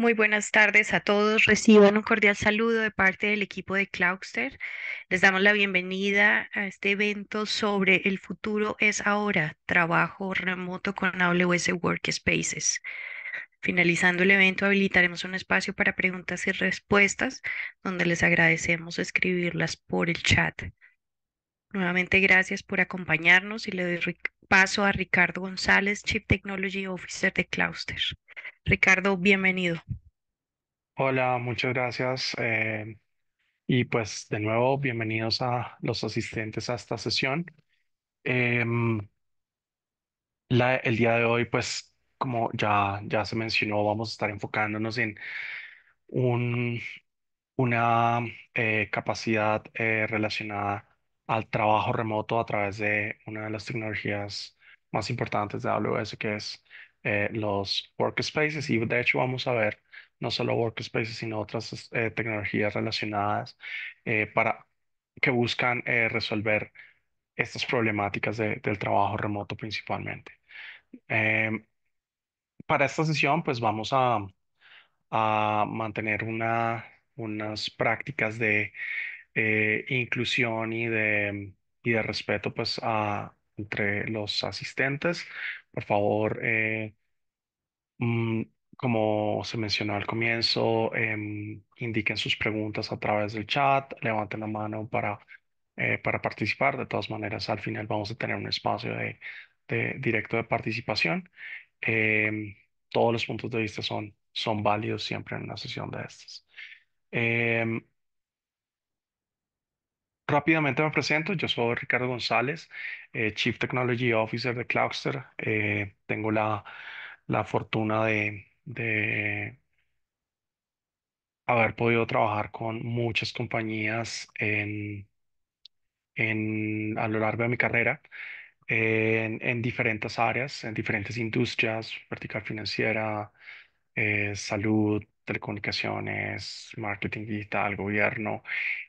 Muy buenas tardes a todos. Reciban un cordial saludo de parte del equipo de Clouster. Les damos la bienvenida a este evento sobre el futuro es ahora, trabajo remoto con AWS Workspaces. Finalizando el evento, habilitaremos un espacio para preguntas y respuestas, donde les agradecemos escribirlas por el chat. Nuevamente, gracias por acompañarnos y le doy paso a Ricardo González, Chief Technology Officer de Clouster. Ricardo, bienvenido. Hola, muchas gracias. Eh, y pues de nuevo, bienvenidos a los asistentes a esta sesión. Em, la- el día de hoy, pues como ya, ya se mencionó, vamos a estar enfocándonos en un, una eh, capacidad eh, relacionada al trabajo remoto a través de una de las tecnologías más importantes de AWS, que es eh, los workspaces y de hecho vamos a ver no solo workspaces, sino otras eh, tecnologías relacionadas eh, para que buscan resolver estas problemáticas de, del trabajo remoto principalmente. Em, para esta sesión, pues vamos a, a mantener una, unas prácticas de inclusión y de, y de respeto pues, a, entre los asistentes por favor, eh, mm, como se mencionó al comienzo, em, indiquen sus preguntas a través del chat, levanten la mano para, eh, para participar. De todas maneras, al final vamos a tener un espacio de, directo de participación. Em, todos los puntos de vista son, son válidos siempre en una sesión de estas. Em, Rápidamente me presento, yo soy Ricardo González, eh, Chief Technology Officer de Clouster. Eh, tengo la, la fortuna de, de haber podido trabajar con muchas compañías en, en- a lo largo de mi carrera en, diferentes áreas, en diferentes industrias, vertical financiera, eh, salud, telecomunicaciones, marketing digital, gobierno,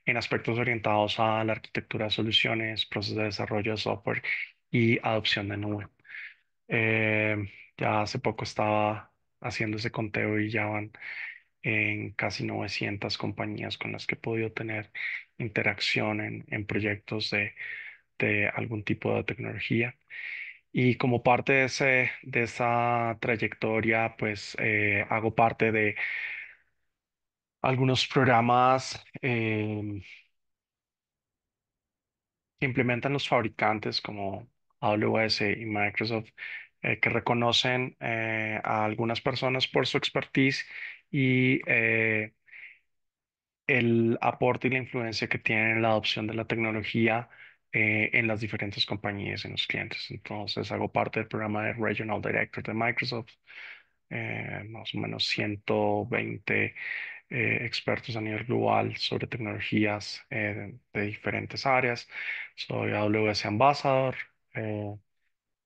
en aspectos orientados a la arquitectura de soluciones, procesos de desarrollo de software y adopción de nube. Eh, ya hace poco estaba haciendo ese conteo y ya van en casi 900 compañías con las que he podido tener interacción en, proyectos de algún tipo de tecnología. Y como parte de de esa trayectoria, pues eh, hago parte de algunos programas em, que implementan los fabricantes como AWS y Microsoft, eh, que reconocen eh, a algunas personas por su expertise y el aporte y la influencia que tienen en la adopción de la tecnología eh, en las diferentes compañías, en los clientes. Entonces, hago parte del programa de Regional Director de Microsoft, eh, más o menos 120 eh, expertos a nivel global sobre tecnologías de diferentes áreas. Soy AWS Ambassador,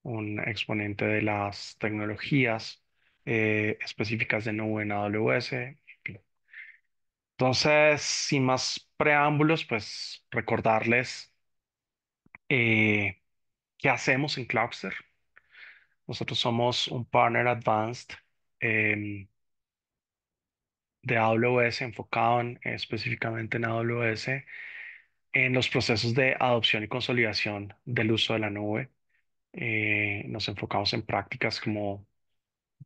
un exponente de las tecnologías específicas de nube en AWS. Entonces, sin más preámbulos, pues recordarles eh, ¿qué hacemos en Cloudster? Nosotros somos un partner advanced em, de AWS enfocado específicamente en AWS en los procesos de adopción y consolidación del uso de la nube. Eh, nos enfocamos en prácticas como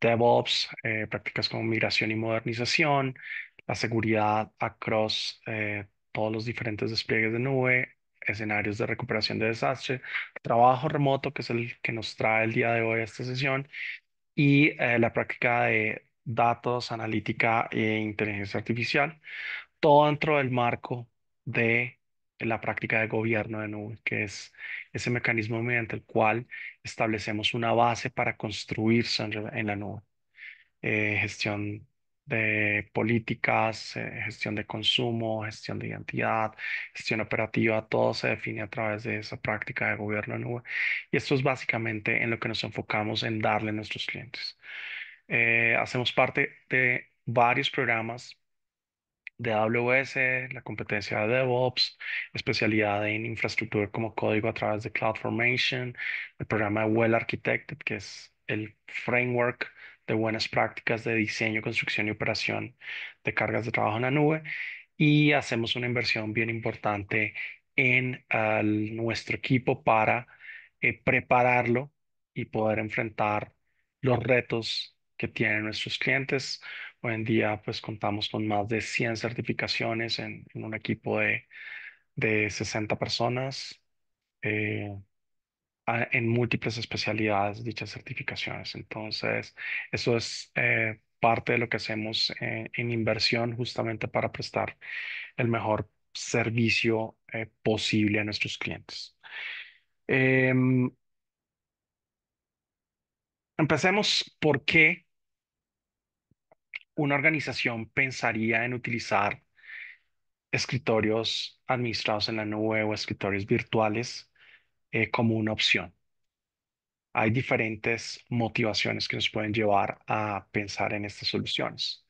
DevOps, eh, prácticas como migración y modernización, la seguridad across todos los diferentes despliegues de nube, escenarios de recuperación de desastre, trabajo remoto, que es el que nos trae el día de hoy a esta sesión, y eh, la práctica de datos, analítica e inteligencia artificial, todo dentro del marco de la práctica de gobierno de nube, que es ese mecanismo mediante el cual establecemos una base para construirse en, la nube. Eh, gestión de políticas, eh, gestión de consumo, gestión de identidad, gestión operativa, todo se define a través de esa práctica de gobierno en nube. Y esto es básicamente en lo que nos enfocamos en darle a nuestros clientes. Eh, hacemos parte de varios programas de AWS, la competencia de DevOps, especialidad en infraestructura como código a través de CloudFormation, el programa de Well Architected, que es el framework de buenas prácticas de diseño, construcción y operación de cargas de trabajo en la nube y hacemos una inversión bien importante en ah, nuestro equipo para eh, prepararlo y poder enfrentar los retos que tienen nuestros clientes. Hoy en día, pues contamos con más de 100 certificaciones en, un equipo de, de 60 personas. Eh, en múltiples especialidades dichas certificaciones. Entonces, eso es eh, parte de lo que hacemos eh, en inversión justamente para prestar el mejor servicio eh, posible a nuestros clientes. Em, empecemos por qué una organización pensaría en utilizar escritorios administrados en la nube o escritorios virtuales eh, como una opción. Hay diferentes motivaciones que nos pueden llevar a pensar en estas soluciones.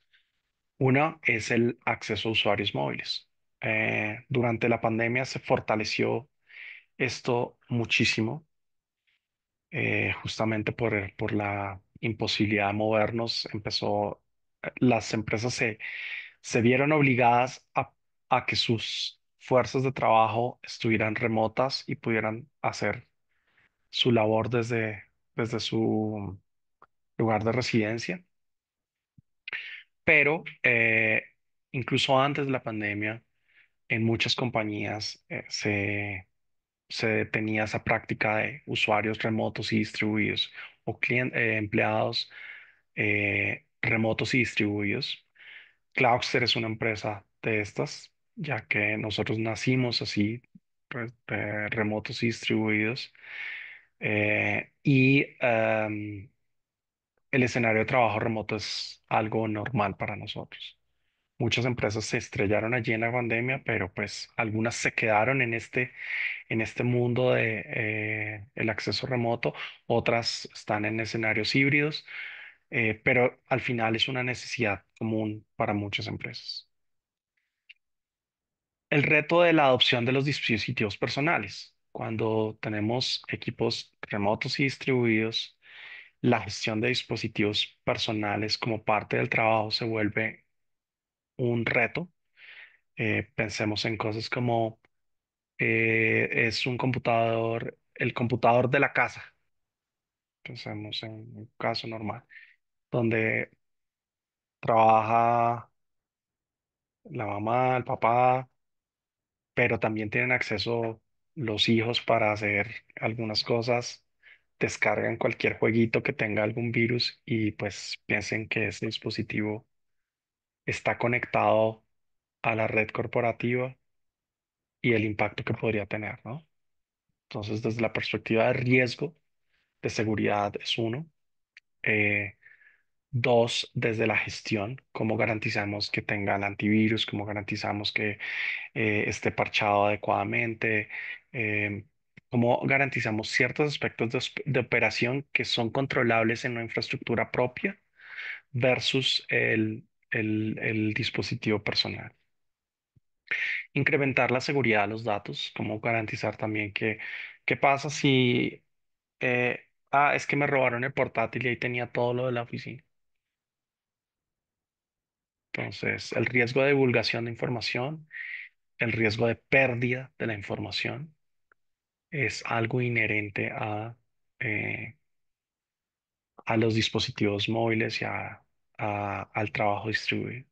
Una es el acceso a usuarios móviles. Eh, durante la pandemia se fortaleció esto muchísimo, eh, justamente por, por la imposibilidad de movernos, empezó, las empresas se, se vieron obligadas a, a que sus fuerzas de trabajo estuvieran remotas y pudieran hacer su labor desde, desde su lugar de residencia. Pero eh, incluso antes de la pandemia, en muchas compañías eh, se, tenía esa práctica de usuarios remotos y distribuidos o eh, empleados remotos y distribuidos. Cloudster es una empresa de estas ya que nosotros nacimos así, pues, remotos y distribuidos. Eh, y em, el escenario de trabajo remoto es algo normal para nosotros. Muchas empresas se estrellaron allí en la pandemia, pero pues algunas se quedaron en este, en este mundo de eh, el acceso remoto, otras están en escenarios híbridos, eh, pero al final es una necesidad común para muchas empresas. El reto de la adopción de los dispositivos personales. Cuando tenemos equipos remotos y distribuidos, la gestión de dispositivos personales como parte del trabajo se vuelve un reto. Eh, pensemos en cosas como eh, es un computador, el computador de la casa. Pensemos en un caso normal, donde trabaja la mamá, el papá, pero también tienen acceso los hijos para hacer algunas cosas, descargan cualquier jueguito que tenga algún virus y pues piensen que ese dispositivo está conectado a la red corporativa y el impacto que podría tener, ¿no? Entonces, desde la perspectiva de riesgo, de seguridad es uno. Eh, Dos, desde la gestión, cómo garantizamos que tenga el antivirus, cómo garantizamos que eh, esté parchado adecuadamente, em, cómo garantizamos ciertos aspectos de, operación que son controlables en una infraestructura propia versus el, dispositivo personal. Incrementar la seguridad de los datos, cómo garantizar también que qué pasa si, eh, ah, es que me robaron el portátil y ahí tenía todo lo de la oficina entonces, el riesgo de divulgación de información, el riesgo de pérdida de la información, es algo inherente a, eh, a los dispositivos móviles y a, al trabajo distribuido.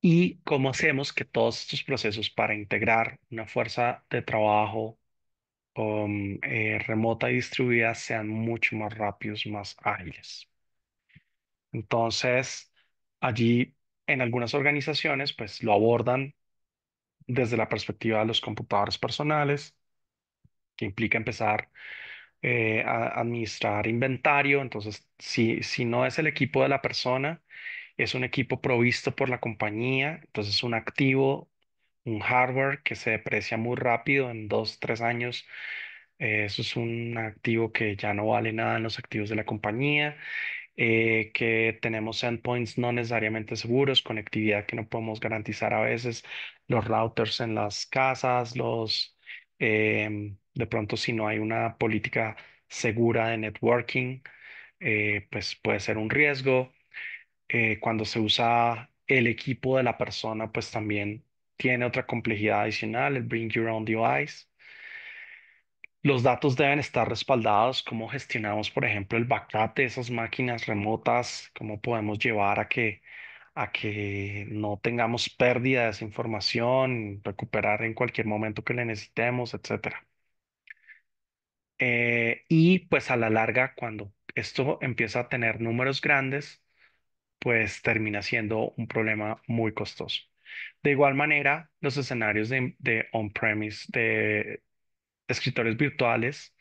¿Y cómo hacemos que todos estos procesos para integrar una fuerza de trabajo um, eh, remota y distribuida sean mucho más rápidos, más ágiles? Entonces, Allí, en algunas organizaciones, pues lo abordan desde la perspectiva de los computadores personales, que implica empezar eh, a administrar inventario. Entonces, si, si no es el equipo de la persona, es un equipo provisto por la compañía, entonces un activo, un hardware que se deprecia muy rápido en dos, tres años. Eh, eso es un activo que ya no vale nada en los activos de la compañía. Eh, que tenemos endpoints no necesariamente seguros, conectividad que no podemos garantizar a veces, los routers en las casas, los em, de pronto si no hay una política segura de networking, eh, pues puede ser un riesgo. Eh, cuando se usa el equipo de la persona, pues también tiene otra complejidad adicional, el bring your own device. Los datos deben estar respaldados, cómo gestionamos, por ejemplo, el backup de esas máquinas remotas, cómo podemos llevar a que, a que no tengamos pérdida de esa información, recuperar en cualquier momento que le necesitemos, etc. Eh, y pues a la larga, cuando esto empieza a tener números grandes, pues termina siendo un problema muy costoso. De igual manera, los escenarios de, de on-premise, de escritores virtuales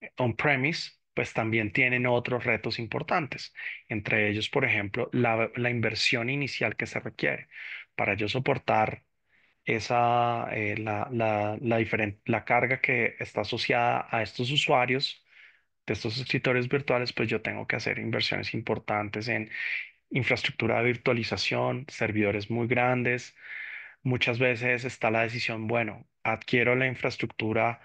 eh, on-premise, pues también tienen otros retos importantes, entre ellos, por ejemplo, la, inversión inicial que se requiere para yo soportar esa, eh, la, la, la, diferente, la carga que está asociada a estos usuarios de estos escritores virtuales, pues yo tengo que hacer inversiones importantes en infraestructura de virtualización, servidores muy grandes, Muchas veces está la decisión, bueno, adquiero la infraestructura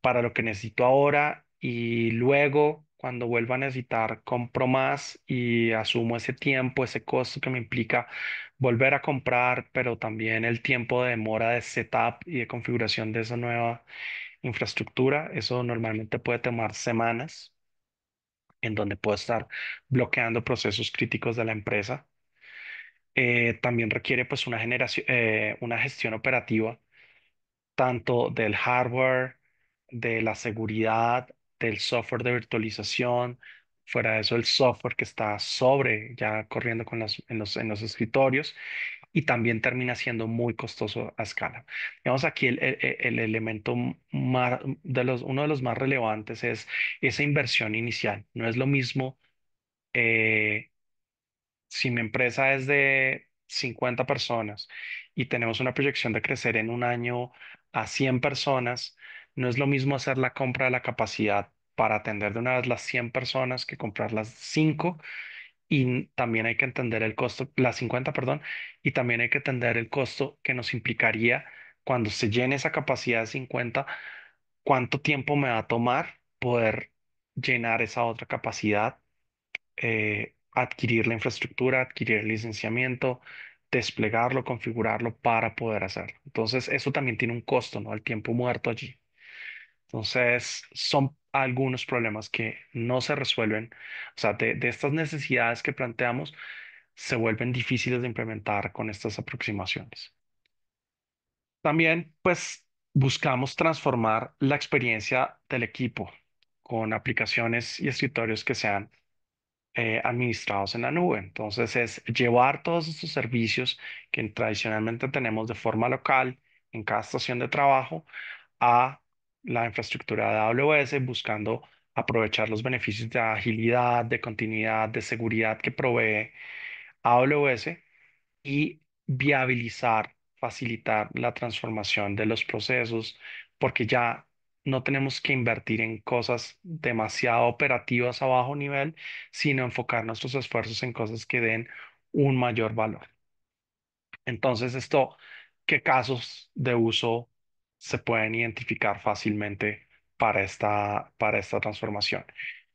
para lo que necesito ahora y luego cuando vuelva a necesitar compro más y asumo ese tiempo, ese costo que me implica volver a comprar, pero también el tiempo de demora de setup y de configuración de esa nueva infraestructura. Eso normalmente puede tomar semanas en donde puedo estar bloqueando procesos críticos de la empresa. Eh, también requiere pues una generación, eh, una gestión operativa tanto del hardware, de la seguridad, del software de virtualización, fuera de eso el software que está sobre, ya corriendo con las, en los, en los escritorios, y también termina siendo muy costoso a escala. Digamos, aquí el, e-, elemento más, de los, uno de los más relevantes es esa inversión inicial. No es lo mismo eh, si mi empresa es de 50 personas y tenemos una proyección de crecer en un año a 100 personas, no es lo mismo hacer la compra de la capacidad para atender de una vez las 100 personas que comprar las 5 y también hay que entender el costo, las 50, perdón, y también hay que entender el costo que nos implicaría cuando se llene esa capacidad de 50, cuánto tiempo me va a tomar poder llenar esa otra capacidad eh, adquirir la infraestructura, adquirir el licenciamiento, desplegarlo, configurarlo para poder hacerlo. Entonces, eso también tiene un costo, ¿no? El tiempo muerto allí. Entonces, son algunos problemas que no se resuelven. O sea, de, estas necesidades que planteamos, se vuelven difíciles de implementar con estas aproximaciones. También, pues, buscamos transformar la experiencia del equipo con aplicaciones y escritorios que sean eh, administrados en la nube. Entonces es llevar todos estos servicios que tradicionalmente tenemos de forma local en cada estación de trabajo a la infraestructura de AWS buscando aprovechar los beneficios de agilidad, de continuidad, de seguridad que provee AWS y viabilizar, facilitar la transformación de los procesos, porque ya no tenemos que invertir en cosas demasiado operativas a bajo nivel, sino enfocar nuestros esfuerzos en cosas que den un mayor valor. Entonces, esto, ¿qué casos de uso se pueden identificar fácilmente para esta, para esta transformación?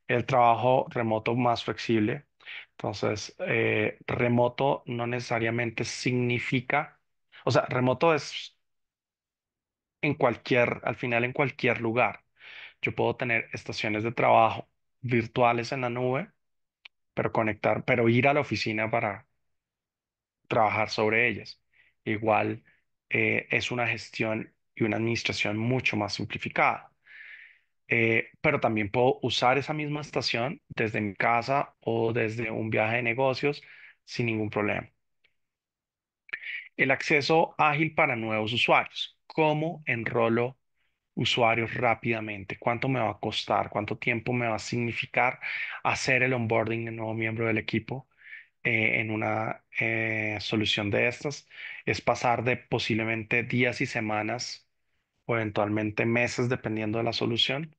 El trabajo remoto más flexible. Entonces, eh, remoto no necesariamente significa, o sea, remoto es en cualquier, al final en cualquier lugar. Yo puedo tener estaciones de trabajo virtuales en la nube, pero conectar, pero ir a la oficina para trabajar sobre ellas. Igual eh, es una gestión y una administración mucho más simplificada. Eh, pero también puedo usar esa misma estación desde mi casa o desde un viaje de negocios sin ningún problema. El acceso ágil para nuevos usuarios cómo enrolo usuarios rápidamente, cuánto me va a costar, cuánto tiempo me va a significar hacer el onboarding de nuevo miembro del equipo eh, en una eh, solución de estas, es pasar de posiblemente días y semanas o eventualmente meses, dependiendo de la solución,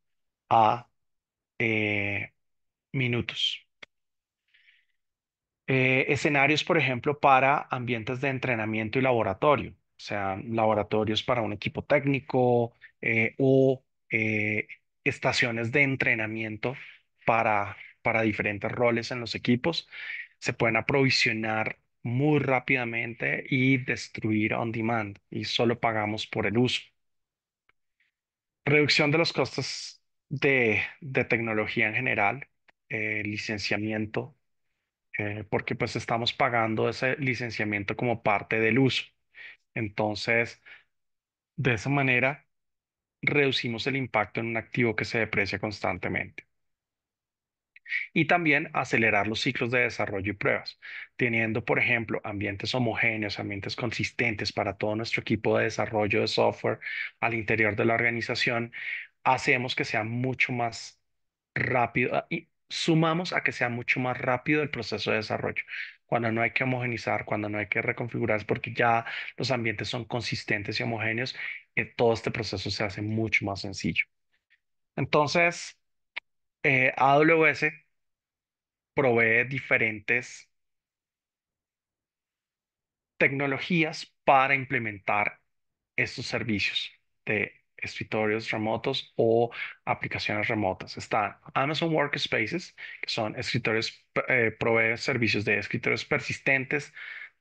a eh, minutos. escenarios, por ejemplo, para ambientes de entrenamiento y laboratorio o sea, laboratorios para un equipo técnico eh, o eh, estaciones de entrenamiento para, para diferentes roles en los equipos. Se pueden aprovisionar muy rápidamente y destruir on demand y solo pagamos por el uso. Reducción de los costos de, tecnología en general, eh, licenciamiento, porque pues estamos pagando ese licenciamiento como parte del uso. Entonces, de esa manera, reducimos el impacto en un activo que se deprecia constantemente. Y también acelerar los ciclos de desarrollo y pruebas, teniendo, por ejemplo, ambientes homogéneos, ambientes consistentes para todo nuestro equipo de desarrollo de software al interior de la organización, hacemos que sea mucho más rápido ah, y sumamos a que sea mucho más rápido el proceso de desarrollo cuando no hay que homogenizar, cuando no hay que reconfigurar, es porque ya los ambientes son consistentes y homogéneos, eh, todo este proceso se hace mucho más sencillo. Entonces, eh, AWS provee diferentes tecnologías para implementar estos servicios de escritorios remotos o aplicaciones remotas. Está Amazon Workspaces, que son escritorios, eh, provee servicios de escritorios persistentes,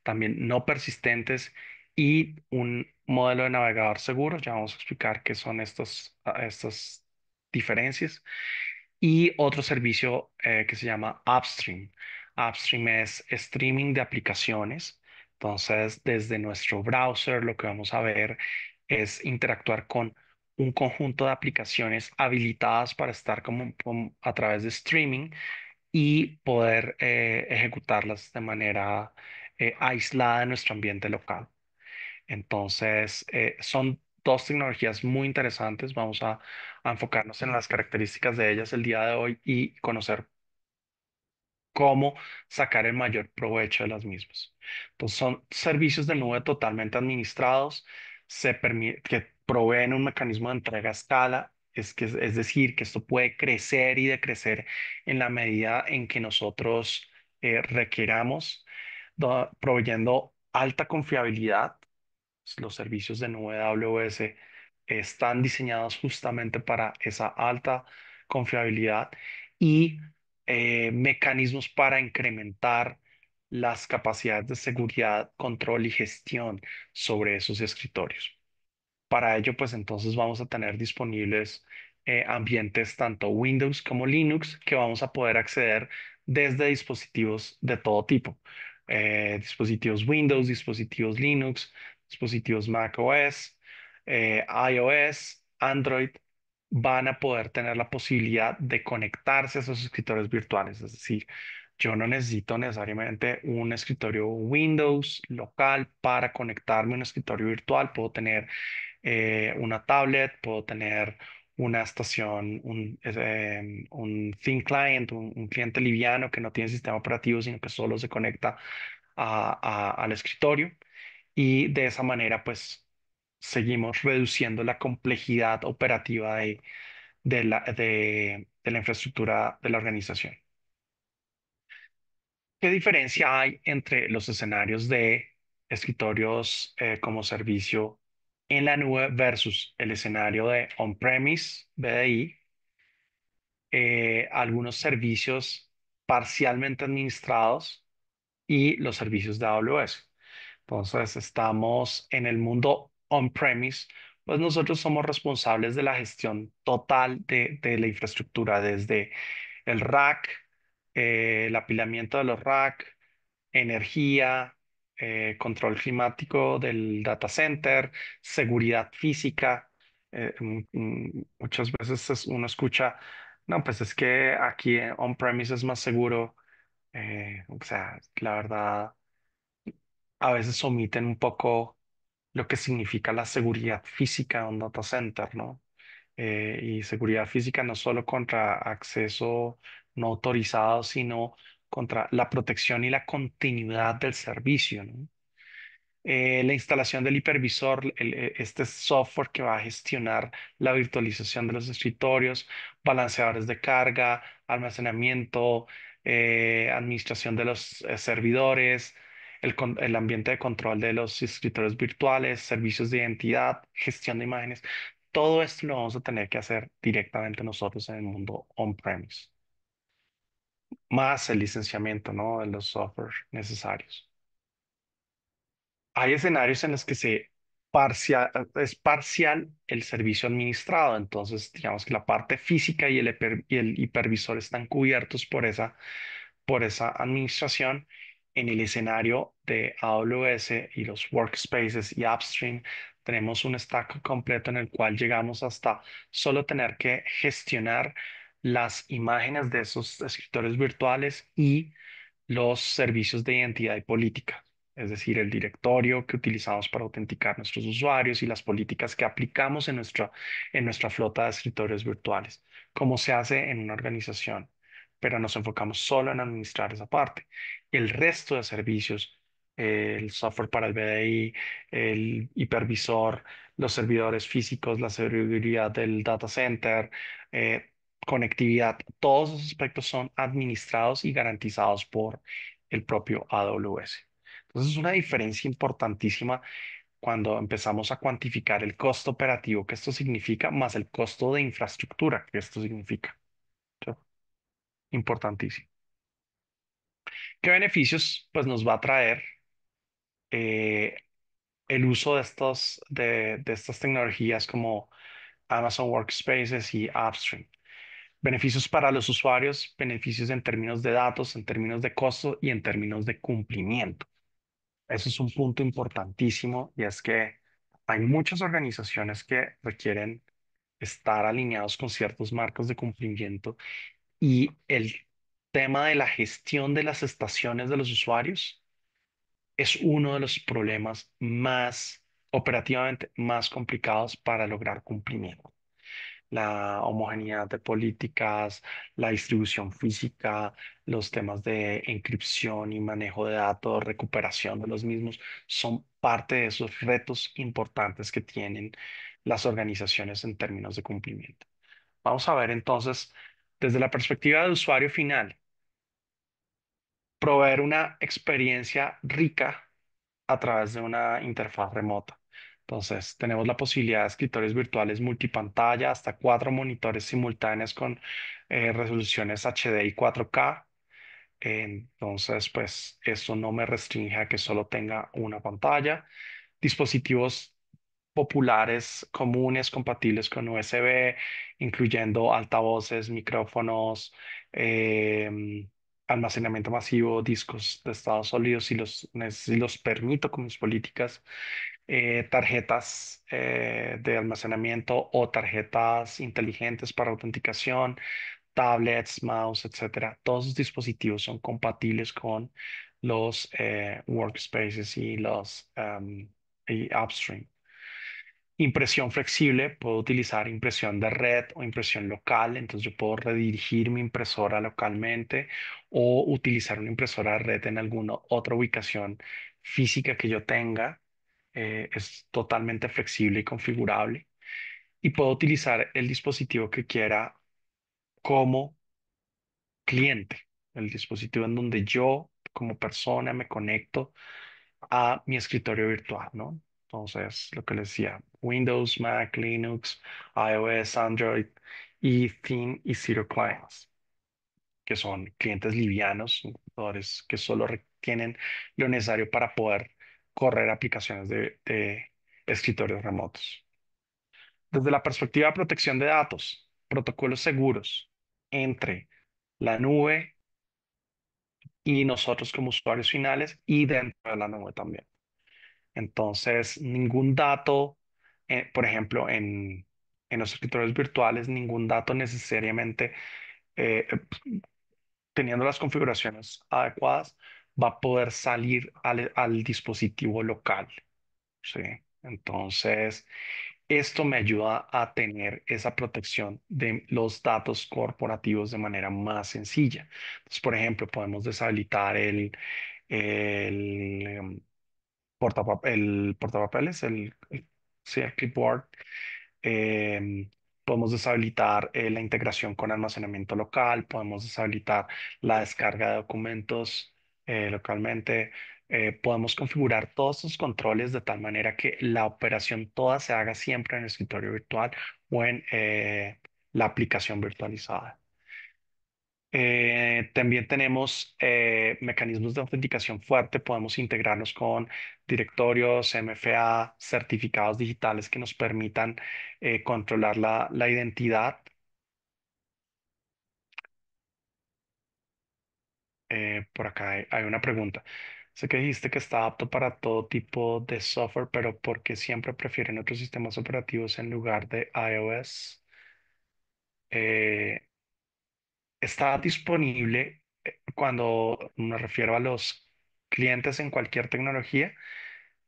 también no persistentes y un modelo de navegador seguro. Ya vamos a explicar qué son estos, ah, estas diferencias. Y otro servicio eh, que se llama Upstream. Upstream es streaming de aplicaciones. Entonces, desde nuestro browser, lo que vamos a ver es interactuar con un conjunto de aplicaciones habilitadas para estar como, a través de streaming y poder eh, ejecutarlas de manera eh, aislada en nuestro ambiente local. Entonces, eh, son dos tecnologías muy interesantes. Vamos a, a enfocarnos en las características de ellas el día de hoy y conocer cómo sacar el mayor provecho de las mismas. Entonces, son servicios de nube totalmente administrados se permite, que proveen un mecanismo de entrega a escala, es, que, es decir, que esto puede crecer y decrecer en la medida en que nosotros eh, requeramos, proveyendo alta confiabilidad. Los servicios de nube AWS están diseñados justamente para esa alta confiabilidad y eh, mecanismos para incrementar las capacidades de seguridad, control y gestión sobre esos escritorios. Para ello, pues entonces vamos a tener disponibles eh, ambientes tanto Windows como Linux que vamos a poder acceder desde dispositivos de todo tipo. Eh, dispositivos Windows, dispositivos Linux, dispositivos Mac OS, eh, iOS, Android, van a poder tener la posibilidad de conectarse a esos escritores virtuales. Es decir, yo no necesito necesariamente un escritorio Windows local para conectarme a un escritorio virtual. Puedo tener eh, una tablet, puedo tener una estación, un, eh, un thin client, un, cliente liviano que no tiene sistema operativo, sino que solo se conecta a, a, al escritorio. Y de esa manera, pues, seguimos reduciendo la complejidad operativa de, de, la, de, de la infraestructura de la organización. ¿Qué diferencia hay entre los escenarios de escritorios eh, como servicio en la nube versus el escenario de on-premise, BDI? Eh, algunos servicios parcialmente administrados y los servicios de AWS. Entonces, estamos en el mundo on-premise, pues nosotros somos responsables de la gestión total de, de la infraestructura, desde el rack, eh, el apilamiento de los rack, energía, eh, control climático del data center, seguridad física. Eh, mm, mm, muchas veces uno escucha, no, pues es que aquí on-premise es más seguro. o sea, la verdad, a veces omiten un poco lo que significa la seguridad física en un data center, ¿no? y seguridad física no solo contra acceso no autorizado, sino contra la protección y la continuidad del servicio. Eh, la instalación del hipervisor, e, este software que va a gestionar la virtualización de los escritorios, balanceadores de carga, almacenamiento, eh, administración de los eh, servidores, el, el, ambiente de control de los escritorios virtuales, servicios de identidad, gestión de imágenes. Todo esto lo vamos a tener que hacer directamente nosotros en el mundo on-premise más el licenciamiento, ¿no? De los software necesarios. Hay escenarios en los que se parcial, es parcial el servicio administrado, entonces digamos que la parte física y el, el hipervisor están cubiertos por esa, por esa administración. En el escenario de AWS y los workspaces y upstream, tenemos un stack completo en el cual llegamos hasta solo tener que gestionar las imágenes de esos escritores virtuales y los servicios de identidad y política, es decir, el directorio que utilizamos para autenticar nuestros usuarios y las políticas que aplicamos en nuestra, en nuestra flota de escritores virtuales, como se hace en una organización, pero nos enfocamos solo en administrar esa parte. El resto de servicios, el software para el BDI, el hipervisor, los servidores físicos, la seguridad del data center, eh, conectividad, todos esos aspectos son administrados y garantizados por el propio AWS. Entonces es una diferencia importantísima cuando empezamos a cuantificar el costo operativo que esto significa, más el costo de infraestructura que esto significa. importantísimo. ¿Qué beneficios pues, nos va a traer eh, el uso de, estos, estas tecnologías como Amazon Workspaces y AppStream? Beneficios para los usuarios, beneficios en términos de datos, en términos de costo y en términos de cumplimiento. Eso es un punto importantísimo y es que hay muchas organizaciones que requieren estar alineados con ciertos marcos de cumplimiento y el tema de la gestión de las estaciones de los usuarios es uno de los problemas más operativamente más complicados para lograr cumplimiento la homogeneidad de políticas, la distribución física, los temas de encripción y manejo de datos, recuperación de los mismos, son parte de esos retos importantes que tienen las organizaciones en términos de cumplimiento. Vamos a ver entonces, desde la perspectiva del usuario final, proveer una experiencia rica a través de una interfaz remota. Entonces, tenemos la posibilidad de escritores virtuales multipantalla, hasta cuatro monitores simultáneos con eh, resoluciones HD y 4K. Entonces, pues eso no me restringe a que solo tenga una pantalla. Dispositivos populares, comunes, compatibles con USB, incluyendo altavoces, micrófonos, em, almacenamiento masivo, discos de estado sólido, si los, si los permito con mis políticas. Eh, tarjetas eh, de almacenamiento o tarjetas inteligentes para autenticación, tablets, mouse, etcétera. Todos los dispositivos son compatibles con los eh, workspaces y los upstream. Impresión flexible, puedo utilizar impresión de red o impresión local, entonces yo puedo redirigir mi impresora localmente o utilizar una impresora de red en alguna otra ubicación física que yo tenga. Eh, es totalmente flexible y configurable y puedo utilizar el dispositivo que quiera como cliente, el dispositivo en donde yo como persona me conecto a mi escritorio virtual, ¿no? Entonces, lo que les decía, Windows, Mac, Linux, iOS, Android y Thin y Zero Clients, que son clientes livianos, que solo tienen lo necesario para poder correr aplicaciones de, escritorios remotos. Desde la perspectiva de protección de datos, protocolos seguros entre la nube y nosotros como usuarios finales y dentro de la nube también. Entonces, ningún dato, eh, por ejemplo, en, los escritorios virtuales, ningún dato necesariamente, eh, eh, teniendo las configuraciones adecuadas, va a poder salir al, dispositivo local. ¿sí? Entonces, esto me ayuda a tener esa protección de los datos corporativos de manera más sencilla. por ejemplo, podemos deshabilitar el, portapapeles, el, clipboard. Em, podemos deshabilitar eh, la integración con almacenamiento local, podemos deshabilitar la descarga de documentos eh, localmente, eh, podemos configurar todos sus controles de tal manera que la operación toda se haga siempre en el escritorio virtual o en eh, la aplicación virtualizada. también tenemos mecanismos de autenticación fuerte. Podemos integrarnos con directorios, MFA, certificados digitales que nos permitan controlar la, identidad Eh, por acá hay, una pregunta. Sé que dijiste que está apto para todo tipo de software, pero ¿por qué siempre prefieren otros sistemas operativos en lugar de iOS? Eh, está disponible eh, cuando me refiero a los clientes en cualquier tecnología.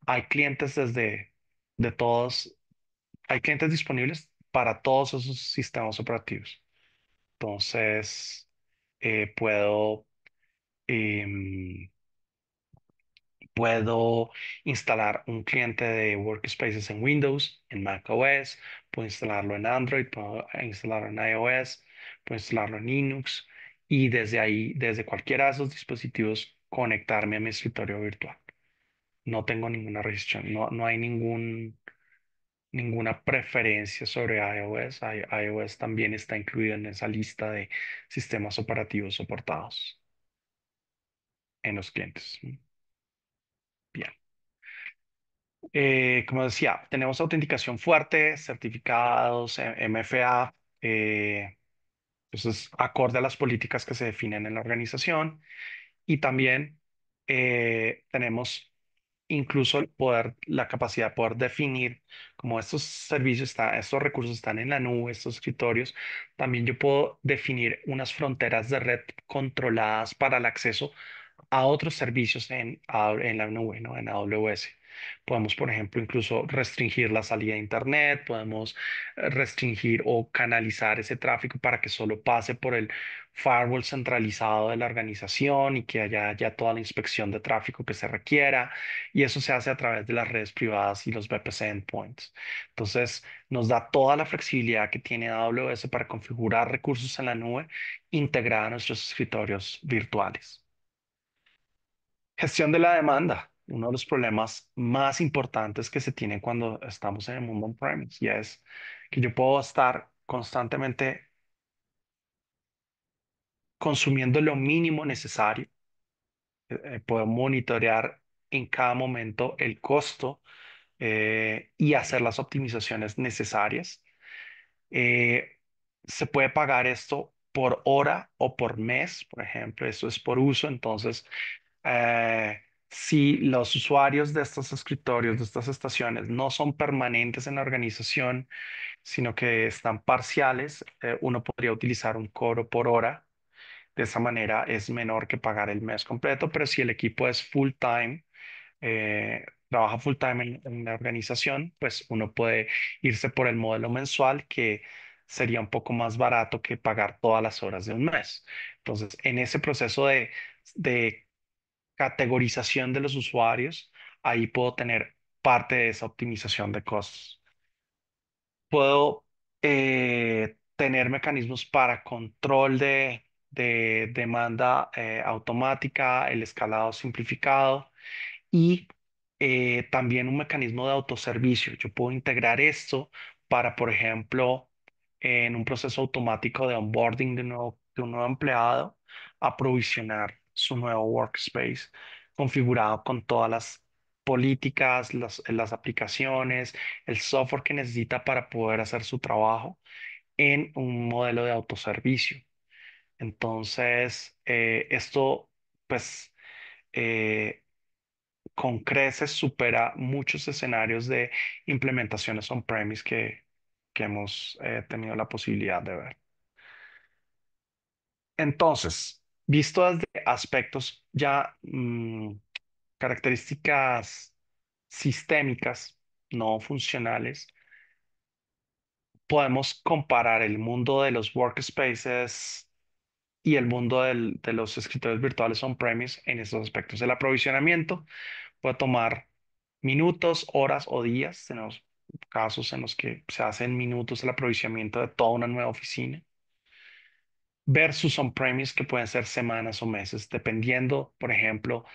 Hay clientes desde de todos, hay clientes disponibles para todos esos sistemas operativos. Entonces, puedo Em, puedo instalar un cliente de Workspaces en Windows, en macOS, puedo instalarlo en Android, puedo instalarlo en iOS, puedo instalarlo en Linux y desde ahí, desde cualquiera de esos dispositivos, conectarme a mi escritorio virtual. No tengo ninguna restricción, no, no hay ningún, ninguna preferencia sobre iOS. iOS también está incluido en esa lista de sistemas operativos soportados en los clientes. Bien. Eh, como decía, tenemos autenticación fuerte, certificados, MFA, eh, entonces pues acorde a las políticas que se definen en la organización y también eh, tenemos incluso poder, la capacidad de poder definir como estos servicios están, estos recursos están en la nube, estos escritorios, también yo puedo definir unas fronteras de red controladas para el acceso a otros servicios en, en la nube, ¿no? en AWS. Podemos, por ejemplo, incluso restringir la salida de Internet, podemos eh, restringir o canalizar ese tráfico para que solo pase por el firewall centralizado de la organización y que haya ya toda la inspección de tráfico que se requiera. Y eso se hace a través de las redes privadas y los VPC endpoints. Entonces, nos da toda la flexibilidad que tiene AWS para configurar recursos en la nube integrada a nuestros escritorios virtuales. Gestión de la demanda, uno de los problemas más importantes que se tiene cuando estamos en el mundo on-premise, y es que yo puedo estar constantemente consumiendo lo mínimo necesario. Eh, eh, puedo monitorear en cada momento el costo eh, y hacer las optimizaciones necesarias. se puede pagar esto por hora o por mes, por ejemplo, eso es por uso, entonces eh, si los usuarios de estos escritorios, de estas estaciones, no son permanentes en la organización, sino que están parciales, eh, uno podría utilizar un coro por hora. De esa manera es menor que pagar el mes completo, pero si el equipo es full time, eh, trabaja full time en, en, la organización, pues uno puede irse por el modelo mensual que sería un poco más barato que pagar todas las horas de un mes. Entonces, en ese proceso de, de categorización de los usuarios, ahí puedo tener parte de esa optimización de costos. Puedo eh, tener mecanismos para control de, demanda eh, automática, el escalado simplificado y eh, también un mecanismo de autoservicio. Yo puedo integrar esto para, por ejemplo, en un proceso automático de onboarding de, nuevo, de un nuevo empleado, aprovisionar su nuevo workspace configurado con todas las políticas, las, aplicaciones, el software que necesita para poder hacer su trabajo en un modelo de autoservicio. Entonces, eh, esto, pues, eh, con creces supera muchos escenarios de implementaciones on-premise que, hemos eh, tenido la posibilidad de ver. Entonces, visto desde aspectos ya mm, características sistémicas, no funcionales, podemos comparar el mundo de los workspaces y el mundo de los escritorios virtuales on-premise en estos aspectos. El aprovisionamiento puede tomar minutos, horas o días. Tenemos casos en los que se hacen minutos el aprovisionamiento de toda una nueva oficina versus on-premise que pueden ser semanas o meses, dependiendo, por ejemplo,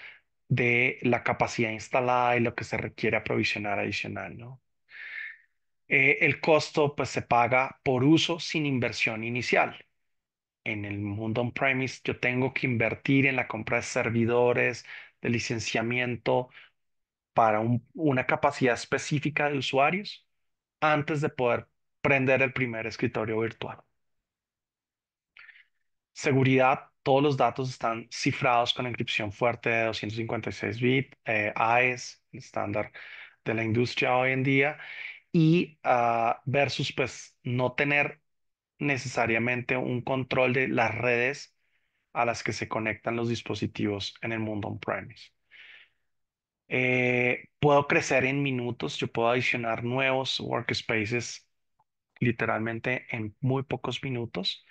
de la capacidad instalada y lo que se requiere aprovisionar adicional, eh, el costo pues se paga por uso sin inversión inicial. En el mundo on-premise yo tengo que invertir en la compra de servidores, de licenciamiento para una capacidad específica de usuarios antes de poder prender el primer escritorio virtual. Seguridad, todos los datos están cifrados con encripción fuerte de 256 bits, AES, el estándar de la industria hoy en día, y ah, versus pues no tener necesariamente un control de las redes a las que se conectan los dispositivos en el mundo on-premise. Eh, puedo crecer en minutos, yo puedo adicionar nuevos workspaces literalmente en muy pocos minutos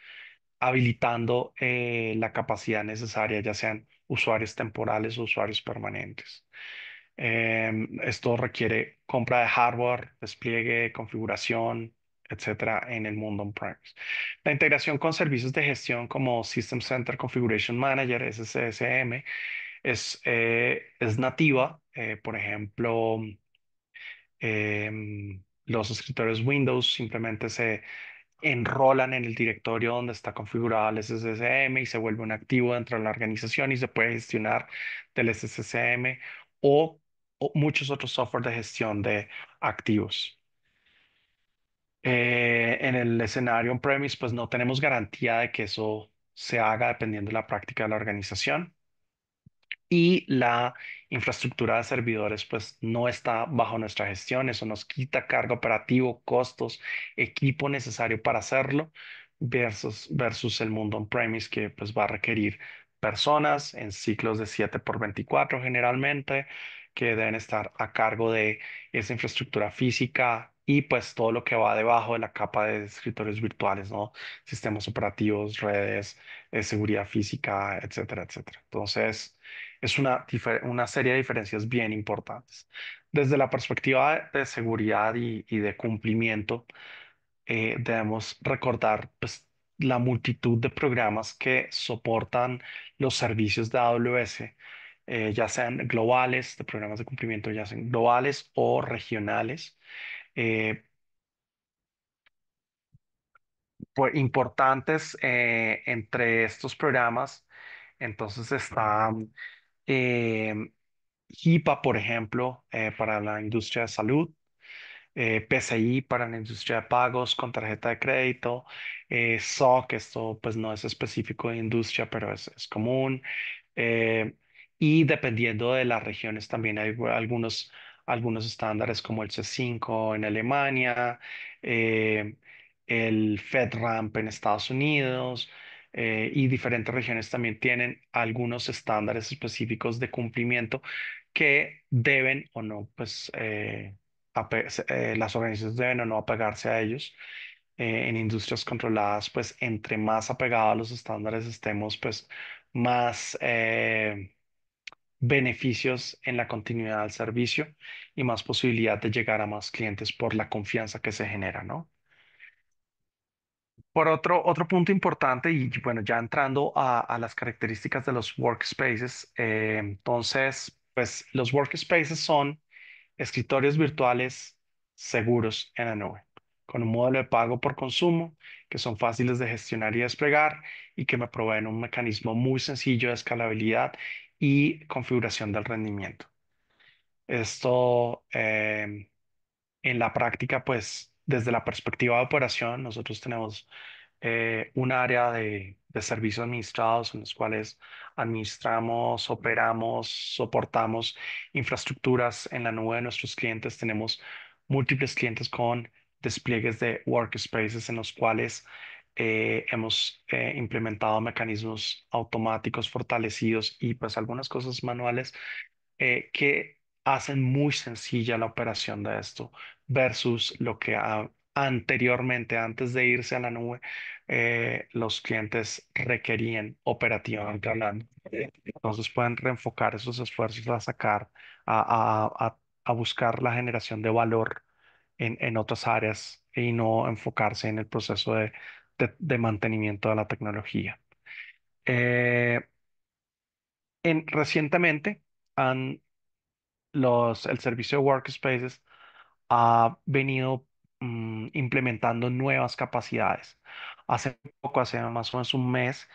habilitando eh, la capacidad necesaria, ya sean usuarios temporales o usuarios permanentes. Em, esto requiere compra de hardware, despliegue, configuración, etcétera, en el mundo on-premise. La integración con servicios de gestión como System Center Configuration Manager, SCSM, es, eh, es nativa. Eh, por ejemplo, em, los escritores Windows simplemente se, enrolan en el directorio donde está configurado el SSCM y se vuelve un activo dentro de la organización y se puede gestionar del SSCM o, muchos otros software de gestión de activos. Eh, en el escenario on-premise, pues no tenemos garantía de que eso se haga dependiendo de la práctica de la organización. Y la infraestructura de servidores pues no está bajo nuestra gestión, eso nos quita cargo operativo, costos, equipo necesario para hacerlo versus, versus el mundo on-premise que pues va a requerir personas en ciclos de 7 por 24 generalmente que deben estar a cargo de esa infraestructura física y pues todo lo que va debajo de la capa de escritores virtuales, ¿no? Sistemas operativos, redes, eh, seguridad física, etcétera, etcétera. Entonces, es una, una serie de diferencias bien importantes. Desde la perspectiva de, seguridad y, y, de cumplimiento, eh, debemos recordar pues, la multitud de programas que soportan los servicios de AWS, eh, ya sean globales, de programas de cumplimiento, ya sean globales o regionales. Eh, pues, importantes entre estos programas, entonces está eh, em, HIPAA, por ejemplo, eh, para la industria de salud, eh, PCI para la industria de pagos con tarjeta de crédito, eh, SOC, esto pues no es específico de industria, pero es, común. y dependiendo de las regiones también hay algunos, algunos estándares como el C5 en Alemania, el FedRAMP en Estados Unidos, eh, y diferentes regiones también tienen algunos estándares específicos de cumplimiento que deben o no, pues eh, eh, las organizaciones deben o no apegarse a ellos. en industrias controladas, pues entre más apegados a los estándares estemos, pues más beneficios en la continuidad del servicio y más posibilidad de llegar a más clientes por la confianza que se genera, ¿no? Por otro, otro punto importante, y bueno, ya entrando a, las características de los workspaces, eh, entonces, pues los workspaces son escritorios virtuales seguros en la nube, con un modelo de pago por consumo que son fáciles de gestionar y desplegar y que me proveen un mecanismo muy sencillo de escalabilidad y configuración del rendimiento. Esto eh, en la práctica, pues, desde la perspectiva de operación, nosotros tenemos eh, un área de, servicios administrados en los cuales administramos, operamos, soportamos infraestructuras en la nube de nuestros clientes. Tenemos múltiples clientes con despliegues de workspaces en los cuales eh, hemos eh, implementado mecanismos automáticos fortalecidos y pues algunas cosas manuales que hacen muy sencilla la operación de esto, versus lo que anteriormente, antes de irse a la nube, eh, los clientes requerían operativamente Entonces pueden reenfocar esos esfuerzos a sacar, a, buscar la generación de valor en, otras áreas y no enfocarse en el proceso de, mantenimiento de la tecnología. Eh, en, recientemente, han, los, el servicio de Workspaces ha venido mm, implementando nuevas capacidades. Hace poco, hace más o menos un mes,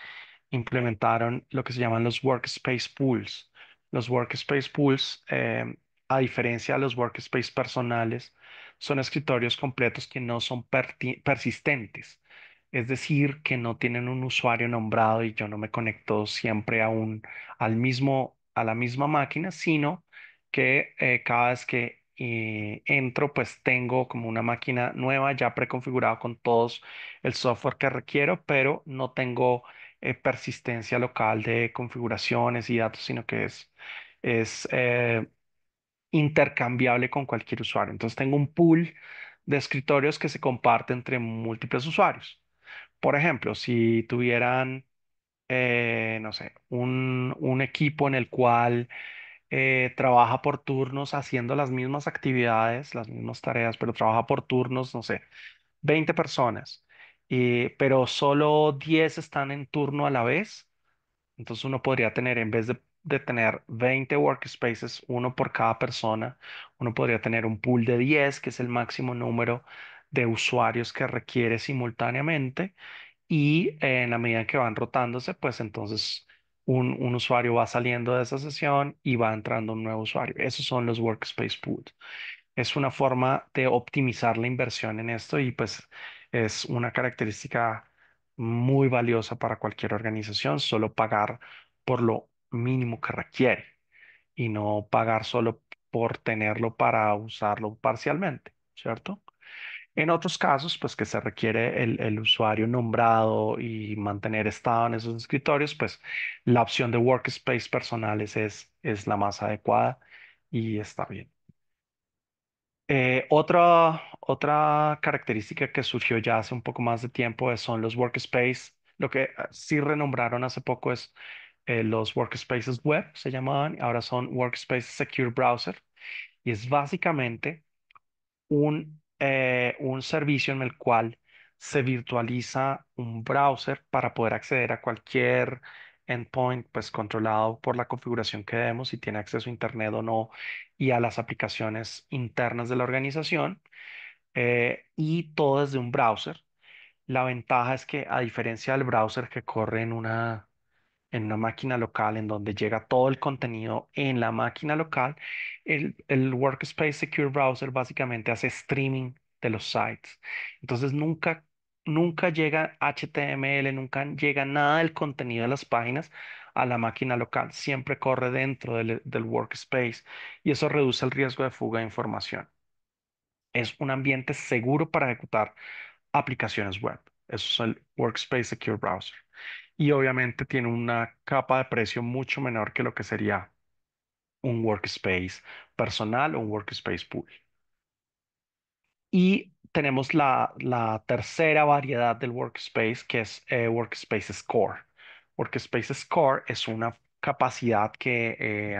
implementaron lo que se llaman los workspace pools. Los workspace pools, eh, a diferencia de los workspace personales, son escritorios completos que no son persistentes. Es decir, que no tienen un usuario nombrado y yo no me conecto siempre a un, al mismo, a la misma máquina, sino que eh, cada vez que y eh, entro, pues tengo como una máquina nueva ya preconfigurada con todos el software que requiero, pero no tengo eh, persistencia local de configuraciones y datos, sino que es, es eh, intercambiable con cualquier usuario. Entonces tengo un pool de escritorios que se comparte entre múltiples usuarios. Por ejemplo, si tuvieran, no sé, un, un equipo en el cual eh, trabaja por turnos haciendo las mismas actividades, las mismas tareas, pero trabaja por turnos, no sé, 20 personas, y- pero solo 10 están en turno a la vez. Entonces uno podría tener, en vez de, tener 20 workspaces, uno por cada persona, uno podría tener un pool de 10, que es el máximo número de usuarios que requiere simultáneamente. Y en la medida que van rotándose, pues entonces un, usuario va saliendo de esa sesión y va entrando un nuevo usuario. Esos son los Workspace Pools. Es una forma de optimizar la inversión en esto y pues es una característica muy valiosa para cualquier organización, solo pagar por lo mínimo que requiere y no pagar solo por tenerlo para usarlo parcialmente, ¿cierto? En otros casos, pues que se requiere el, usuario nombrado y mantener estado en esos escritorios, pues la opción de workspace personales es, es la más adecuada y está bien. Eh, otra, otra característica que surgió ya hace un poco más de tiempo es, son los workspace. Lo que ah, sí renombraron hace poco es eh, los workspaces web, se llamaban, ahora son workspace secure browser. Y es básicamente un eh, un servicio en el cual se virtualiza un browser para poder acceder a cualquier endpoint pues controlado por la configuración que demos, si tiene acceso a internet o no, y a las aplicaciones internas de la organización, eh, y todo desde un browser. La ventaja es que a diferencia del browser que corre en una en una máquina local en donde llega todo el contenido en la máquina local, el, Workspace Secure Browser básicamente hace streaming de los sites. Entonces nunca, nunca llega HTML, nunca llega nada del contenido de las páginas a la máquina local, siempre corre dentro del, del workspace y eso reduce el riesgo de fuga de información. Es un ambiente seguro para ejecutar aplicaciones web. Eso es el Workspace Secure Browser y obviamente tiene una capa de precio mucho menor que lo que sería un workspace personal o un workspace pool. Y tenemos la, tercera variedad del workspace que es eh, Workspace Score. Workspace Score es una capacidad que eh,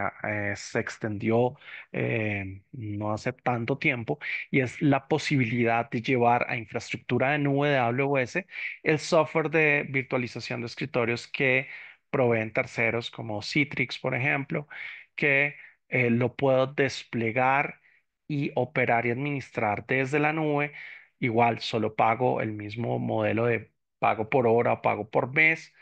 eh, se extendió eh, no hace tanto tiempo y es la posibilidad de llevar a infraestructura de nube de AWS el software de virtualización de escritorios que proveen terceros como Citrix, por ejemplo, que lo puedo desplegar y operar y administrar desde la nube. Igual, solo pago el mismo modelo de pago por hora, pago por mes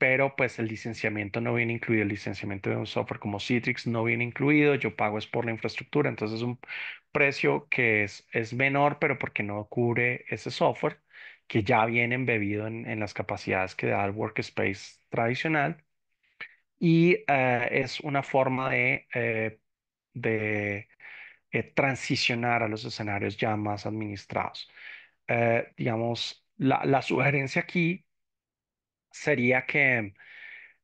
pero pues el licenciamiento no viene incluido, el licenciamiento de un software como Citrix no viene incluido, yo pago es por la infraestructura, entonces es un precio que es, es menor, pero porque no cubre ese software que ya viene embebido en, las capacidades que da el workspace tradicional. Y eh, es una forma de, eh, de eh, transicionar a los escenarios ya más administrados. digamos, la sugerencia aquí sería que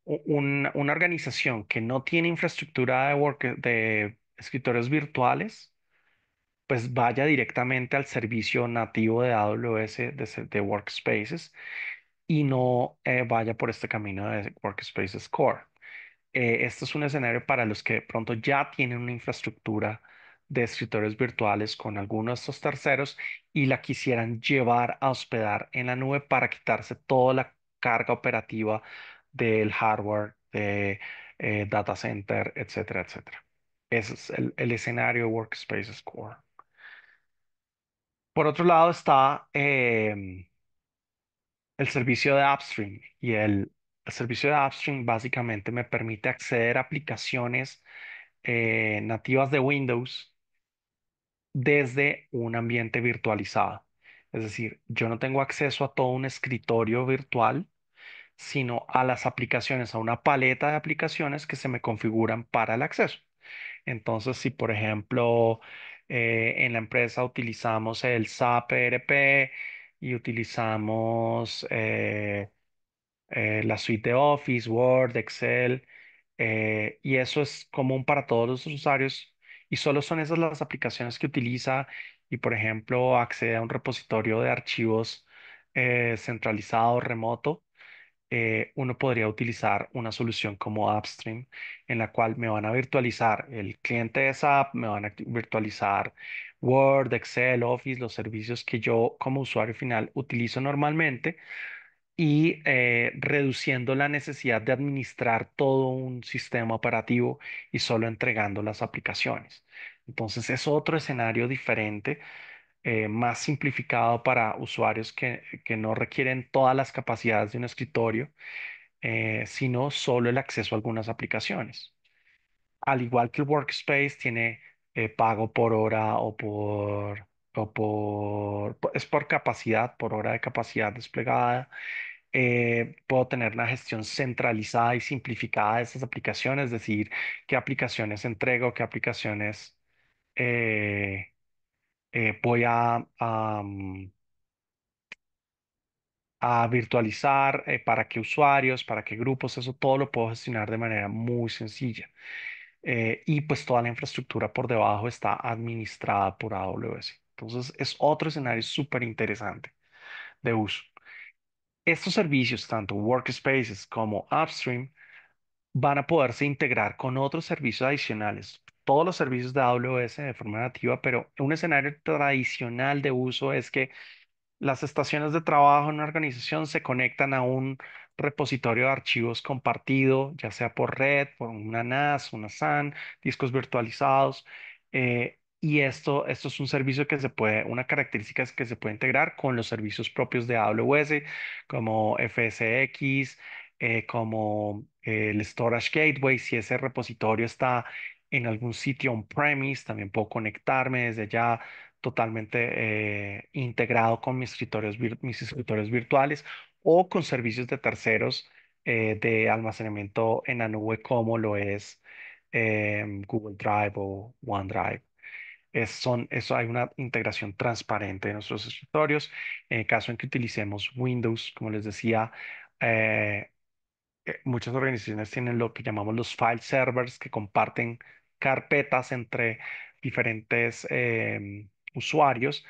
una organización que no tiene infraestructura de, work- virtuales, pues vaya directamente al servicio nativo de AWS de, Workspaces y no eh, vaya por este camino de Workspaces Core. Eh, este es un escenario para los que pronto ya tienen una infraestructura de escritores virtuales con alguno de estos terceros y la quisieran llevar a hospedar en la nube para quitarse toda la carga operativa del hardware, de eh, data center, etcétera, etcétera. Ese es el, el escenario Workspace Core. Por otro lado está em, el servicio de Upstream y el, servicio de Upstream básicamente me permite acceder a aplicaciones eh, nativas de Windows desde un ambiente virtualizado. Es decir, yo no tengo acceso a todo un escritorio virtual sino a las aplicaciones, a una paleta de aplicaciones que se me configuran para el acceso. Entonces, si por ejemplo eh, en la empresa utilizamos el SAP ERP y utilizamos eh, eh, la suite de Office, Word, Excel, y eso es común para todos los usuarios y solo son esas las aplicaciones que utiliza y por ejemplo accede a un repositorio de archivos centralizado remoto eh, uno podría utilizar una solución como Upstream, en la cual me van a virtualizar el cliente de SAP, me van a virtualizar Word, Excel, Office, los servicios que yo como usuario final utilizo normalmente y eh, reduciendo la necesidad de administrar todo un sistema operativo y solo entregando las aplicaciones. Entonces es otro escenario diferente eh, más simplificado para usuarios que, no requieren todas las capacidades de un escritorio, eh, sino solo el acceso a algunas aplicaciones. Al igual que el Workspace tiene eh, pago por hora o por, es por capacidad, por hora de capacidad desplegada. puedo tener una gestión centralizada y simplificada de esas aplicaciones, es decir, qué aplicaciones entrego, qué aplicaciones eh, voy a, mm, virtualizar, eh, para qué usuarios, para qué grupos, eso todo lo puedo gestionar de manera muy sencilla. Eh, y pues toda la infraestructura por debajo está administrada por AWS. Entonces es otro escenario súper interesante de uso. Estos servicios, tanto Workspaces como Upstream, van a poderse integrar con otros servicios adicionales todos los servicios de AWS de forma nativa, pero un escenario tradicional de uso es que las estaciones de trabajo en una organización se conectan a un repositorio de archivos compartido, ya sea por red, por una NAS, una SAN, discos virtualizados. Eh, y esto, esto es un servicio que se puede, una característica es que se puede integrar con los servicios propios de AWS, como FSX, eh, como el Storage Gateway, si ese repositorio está en algún sitio on-premise, también puedo conectarme desde ya totalmente eh, integrado con mis escritorios, mis escritorios virtuales o con servicios de terceros eh, de almacenamiento en la nube como lo es em, Google Drive o OneDrive. son, eso hay una integración transparente de nuestros escritorios. En el caso en que utilicemos Windows, como les decía, eh, muchas organizaciones tienen lo que llamamos los file servers que comparten carpetas entre diferentes em, usuarios.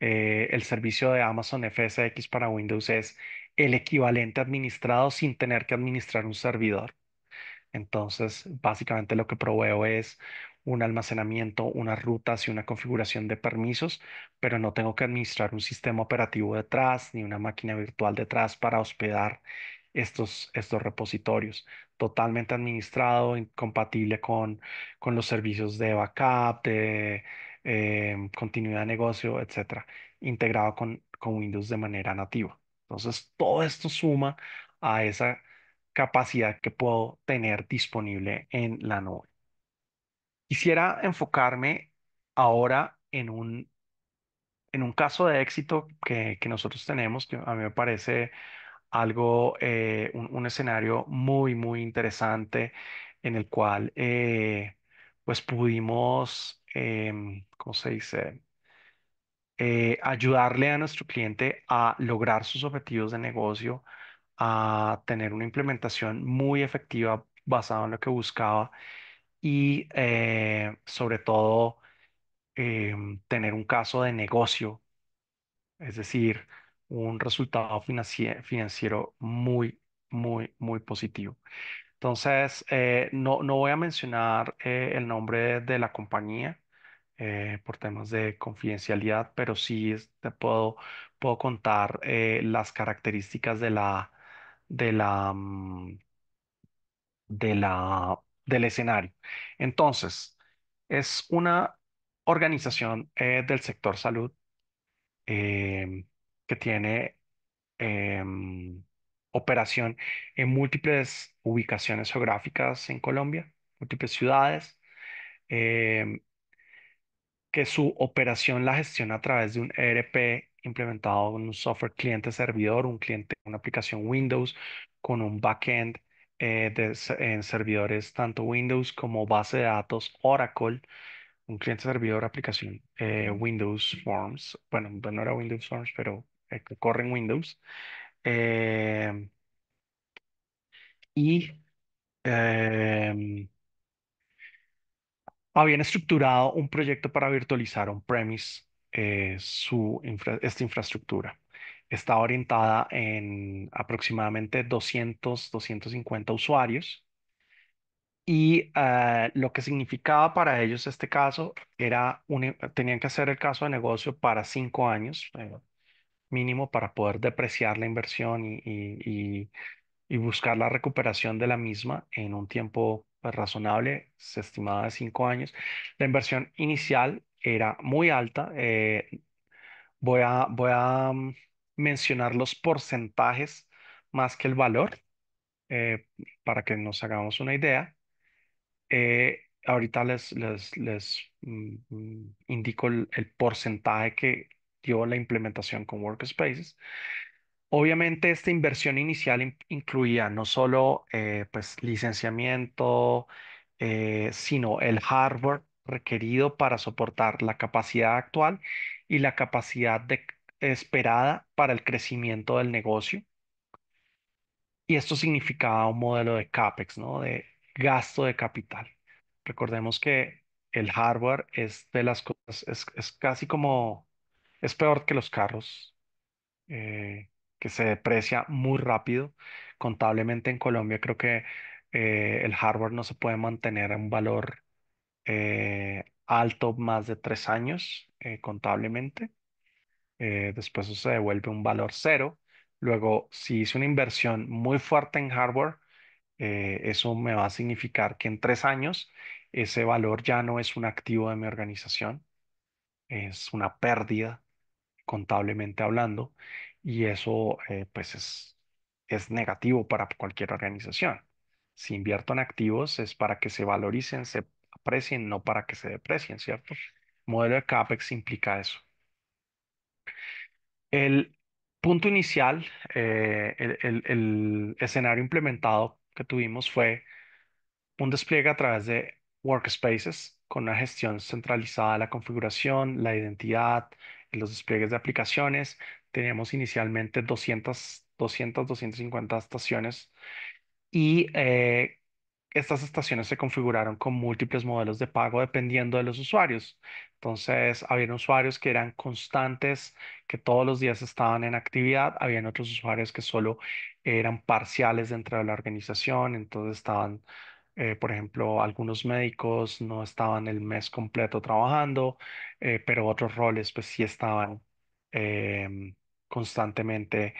Eh, el servicio de Amazon FSX para Windows es el equivalente administrado sin tener que administrar un servidor. Entonces, básicamente lo que proveo es un almacenamiento, unas rutas y una configuración de permisos, pero no tengo que administrar un sistema operativo detrás ni una máquina virtual detrás para hospedar estos, estos repositorios totalmente administrado, compatible con, con los servicios de backup, de em, continuidad de negocio, etcétera, integrado con, con Windows de manera nativa. Entonces, todo esto suma a esa capacidad que puedo tener disponible en la nube. Quisiera enfocarme ahora en un, en un caso de éxito que nosotros tenemos, que a mí me parece algo, eh, un, escenario muy, muy interesante en el cual eh, pues pudimos, em, ¿cómo se dice? Eh, ayudarle a nuestro cliente a lograr sus objetivos de negocio, a tener una implementación muy efectiva basada en lo que buscaba y sobre todo em, tener un caso de negocio, es decir, un resultado financiero, muy, muy, muy positivo. Entonces, eh, no, no voy a mencionar eh, el nombre de la compañía eh, por temas de confidencialidad, pero sí te puedo, puedo contar las características de la, de la, mm, de la, del escenario. Entonces, es una organización del sector salud. Em, que tiene em, operación en múltiples ubicaciones geográficas en Colombia, múltiples ciudades, em, que su operación la gestiona a través de un ERP implementado en un software cliente servidor, un cliente, una aplicación Windows con un backend eh, en servidores tanto Windows como base de datos Oracle, un cliente servidor aplicación eh, Windows Forms, bueno, no era Windows Forms, pero eh, corre corren Windows. Eh, y eh, habían estructurado un proyecto para virtualizar on-premise su esta infraestructura. Está orientada en aproximadamente 200, 250 usuarios. Y lo que significaba para ellos este caso era, un- e, tenían que hacer el caso de negocio para cinco años, mínimo para poder depreciar la inversión y, y, y, buscar la recuperación de la misma en un tiempo pues, razonable, se estimaba de cinco años. La inversión inicial era muy alta. Eh, voy a, voy a mm, mencionar los porcentajes más que el valor eh, para que nos hagamos una idea. Eh, ahorita les, les, les mm, mm, indico el porcentaje que la implementación con Workspaces. Obviamente esta inversión inicial incluía no solo eh, pues, licenciamiento, eh, sino el hardware requerido para soportar la capacidad actual y la capacidad de esperada para el crecimiento del negocio. Y esto significaba un modelo de CAPEX, ¿no? de gasto de capital. Recordemos que el hardware es de las cosas, es casi como es peor que los carros, eh, que se deprecia muy rápido. Contablemente en Colombia creo que eh, el hardware no se puede mantener a un valor eh, alto más de tres años contablemente. después se devuelve un valor cero. Luego, si hice una inversión muy fuerte en hardware, eso me va a significar que en tres años ese valor ya no es un activo de mi organización, es una pérdida contablemente hablando, y eso eh, pues es, es negativo para cualquier organización. Si invierto en activos es para que se valoricen, se aprecien, no para que se deprecien, ¿cierto? El modelo de CAPEX implica eso. El punto inicial, eh, el, el escenario implementado que tuvimos fue un despliegue a través de workspaces con una gestión centralizada de la configuración, la identidad, los despliegues de aplicaciones. Teníamos inicialmente 200, 200 250 estaciones y eh, estas estaciones se configuraron con múltiples modelos de pago dependiendo de los usuarios. Entonces, habían usuarios que eran constantes, que todos los días estaban en actividad, habían otros usuarios que solo eran parciales dentro de la organización, entonces estaban eh, por ejemplo, algunos médicos no estaban el mes completo trabajando, eh, pero otros roles pues sí estaban em, constantemente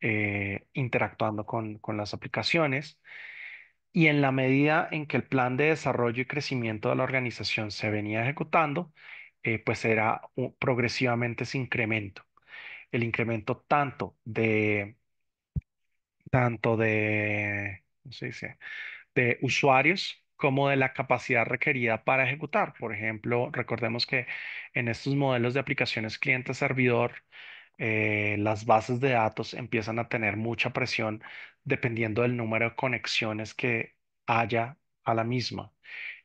eh, interactuando con, las aplicaciones. Y en la medida en que el plan de desarrollo y crecimiento de la organización se venía ejecutando, pues era progresivamente ese incremento. El incremento tanto de, tanto de, no sé Si, de usuarios como de la capacidad requerida para ejecutar. Por ejemplo, recordemos que en estos modelos de aplicaciones cliente-servidor, eh, las bases de datos empiezan a tener mucha presión dependiendo del número de conexiones que haya a la misma.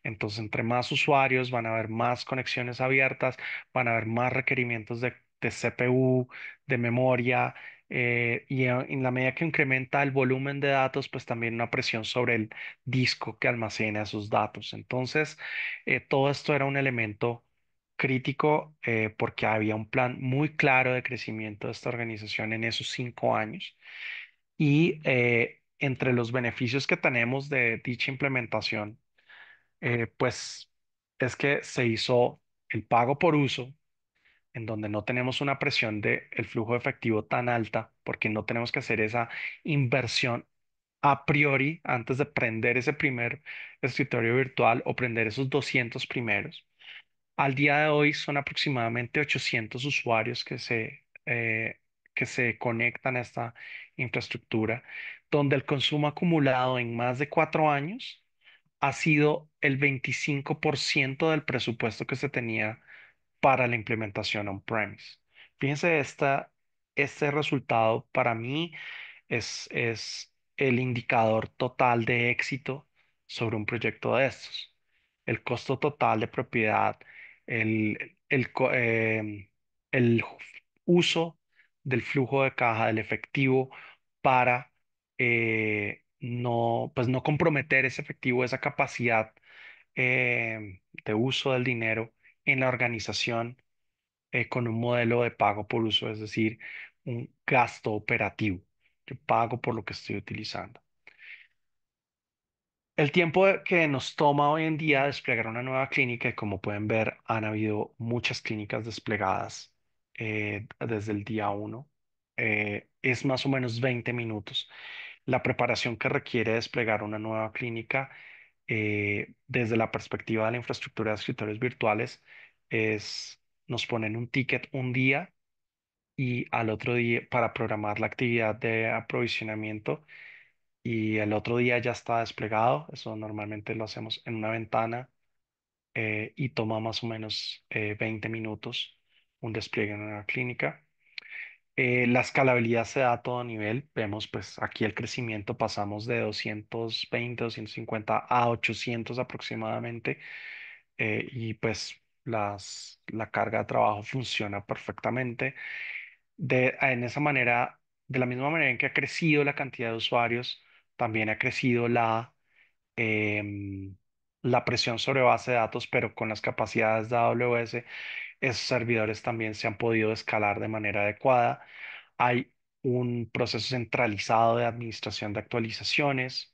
Entonces, entre más usuarios, van a haber más conexiones abiertas, van a haber más requerimientos de, de CPU, de memoria, eh, y en la medida que incrementa el volumen de datos, pues también una presión sobre el disco que almacena esos datos. Entonces, eh, todo esto era un elemento crítico eh, porque había un plan muy claro de crecimiento de esta organización en esos cinco años. Y entre los beneficios que tenemos de dicha implementación, pues es que se hizo el pago por uso, en donde no tenemos una presión del el flujo efectivo tan alta, porque no tenemos que hacer esa inversión a priori antes de prender ese primer escritorio virtual o prender esos 200 primeros. Al día de hoy son aproximadamente 800 usuarios que se, eh, que se conectan a esta infraestructura, donde el consumo acumulado en más de cuatro años ha sido el 25% del presupuesto que se tenía para la implementación on-premise. Fíjense, esta, este resultado para mí es, es el indicador total de éxito sobre un proyecto de estos. El costo total de propiedad, el, el, em, uso del flujo de caja, del efectivo para eh, no, pues no comprometer ese efectivo, esa capacidad em, de uso del dinero en la organización eh, con un modelo de pago por uso, es decir, un gasto operativo. Yo pago por lo que estoy utilizando. El tiempo que nos toma hoy en día desplegar una nueva clínica, y como pueden ver, han habido muchas clínicas desplegadas eh, desde el día 1, eh, es más o menos 20 minutos. La preparación que requiere desplegar una nueva clínica eh, desde la perspectiva de la infraestructura de escritorios virtuales, nos ponen un ticket un día y al otro día para programar la actividad de aprovisionamiento y el otro día ya está desplegado. Eso normalmente lo hacemos en una ventana eh, y toma más o menos 20 eh, minutos un despliegue en una clínica. Eh, la escalabilidad se da a todo nivel. Vemos pues aquí el crecimiento, pasamos de 220, 250 a 800 aproximadamente eh, y pues la carga de trabajo funciona perfectamente. De, en esa manera, de la misma manera en que ha crecido la cantidad de usuarios, también ha crecido la, em, la presión sobre base de datos, pero con las capacidades de AWS esos servidores también se han podido escalar de manera adecuada. Hay un proceso centralizado de administración de actualizaciones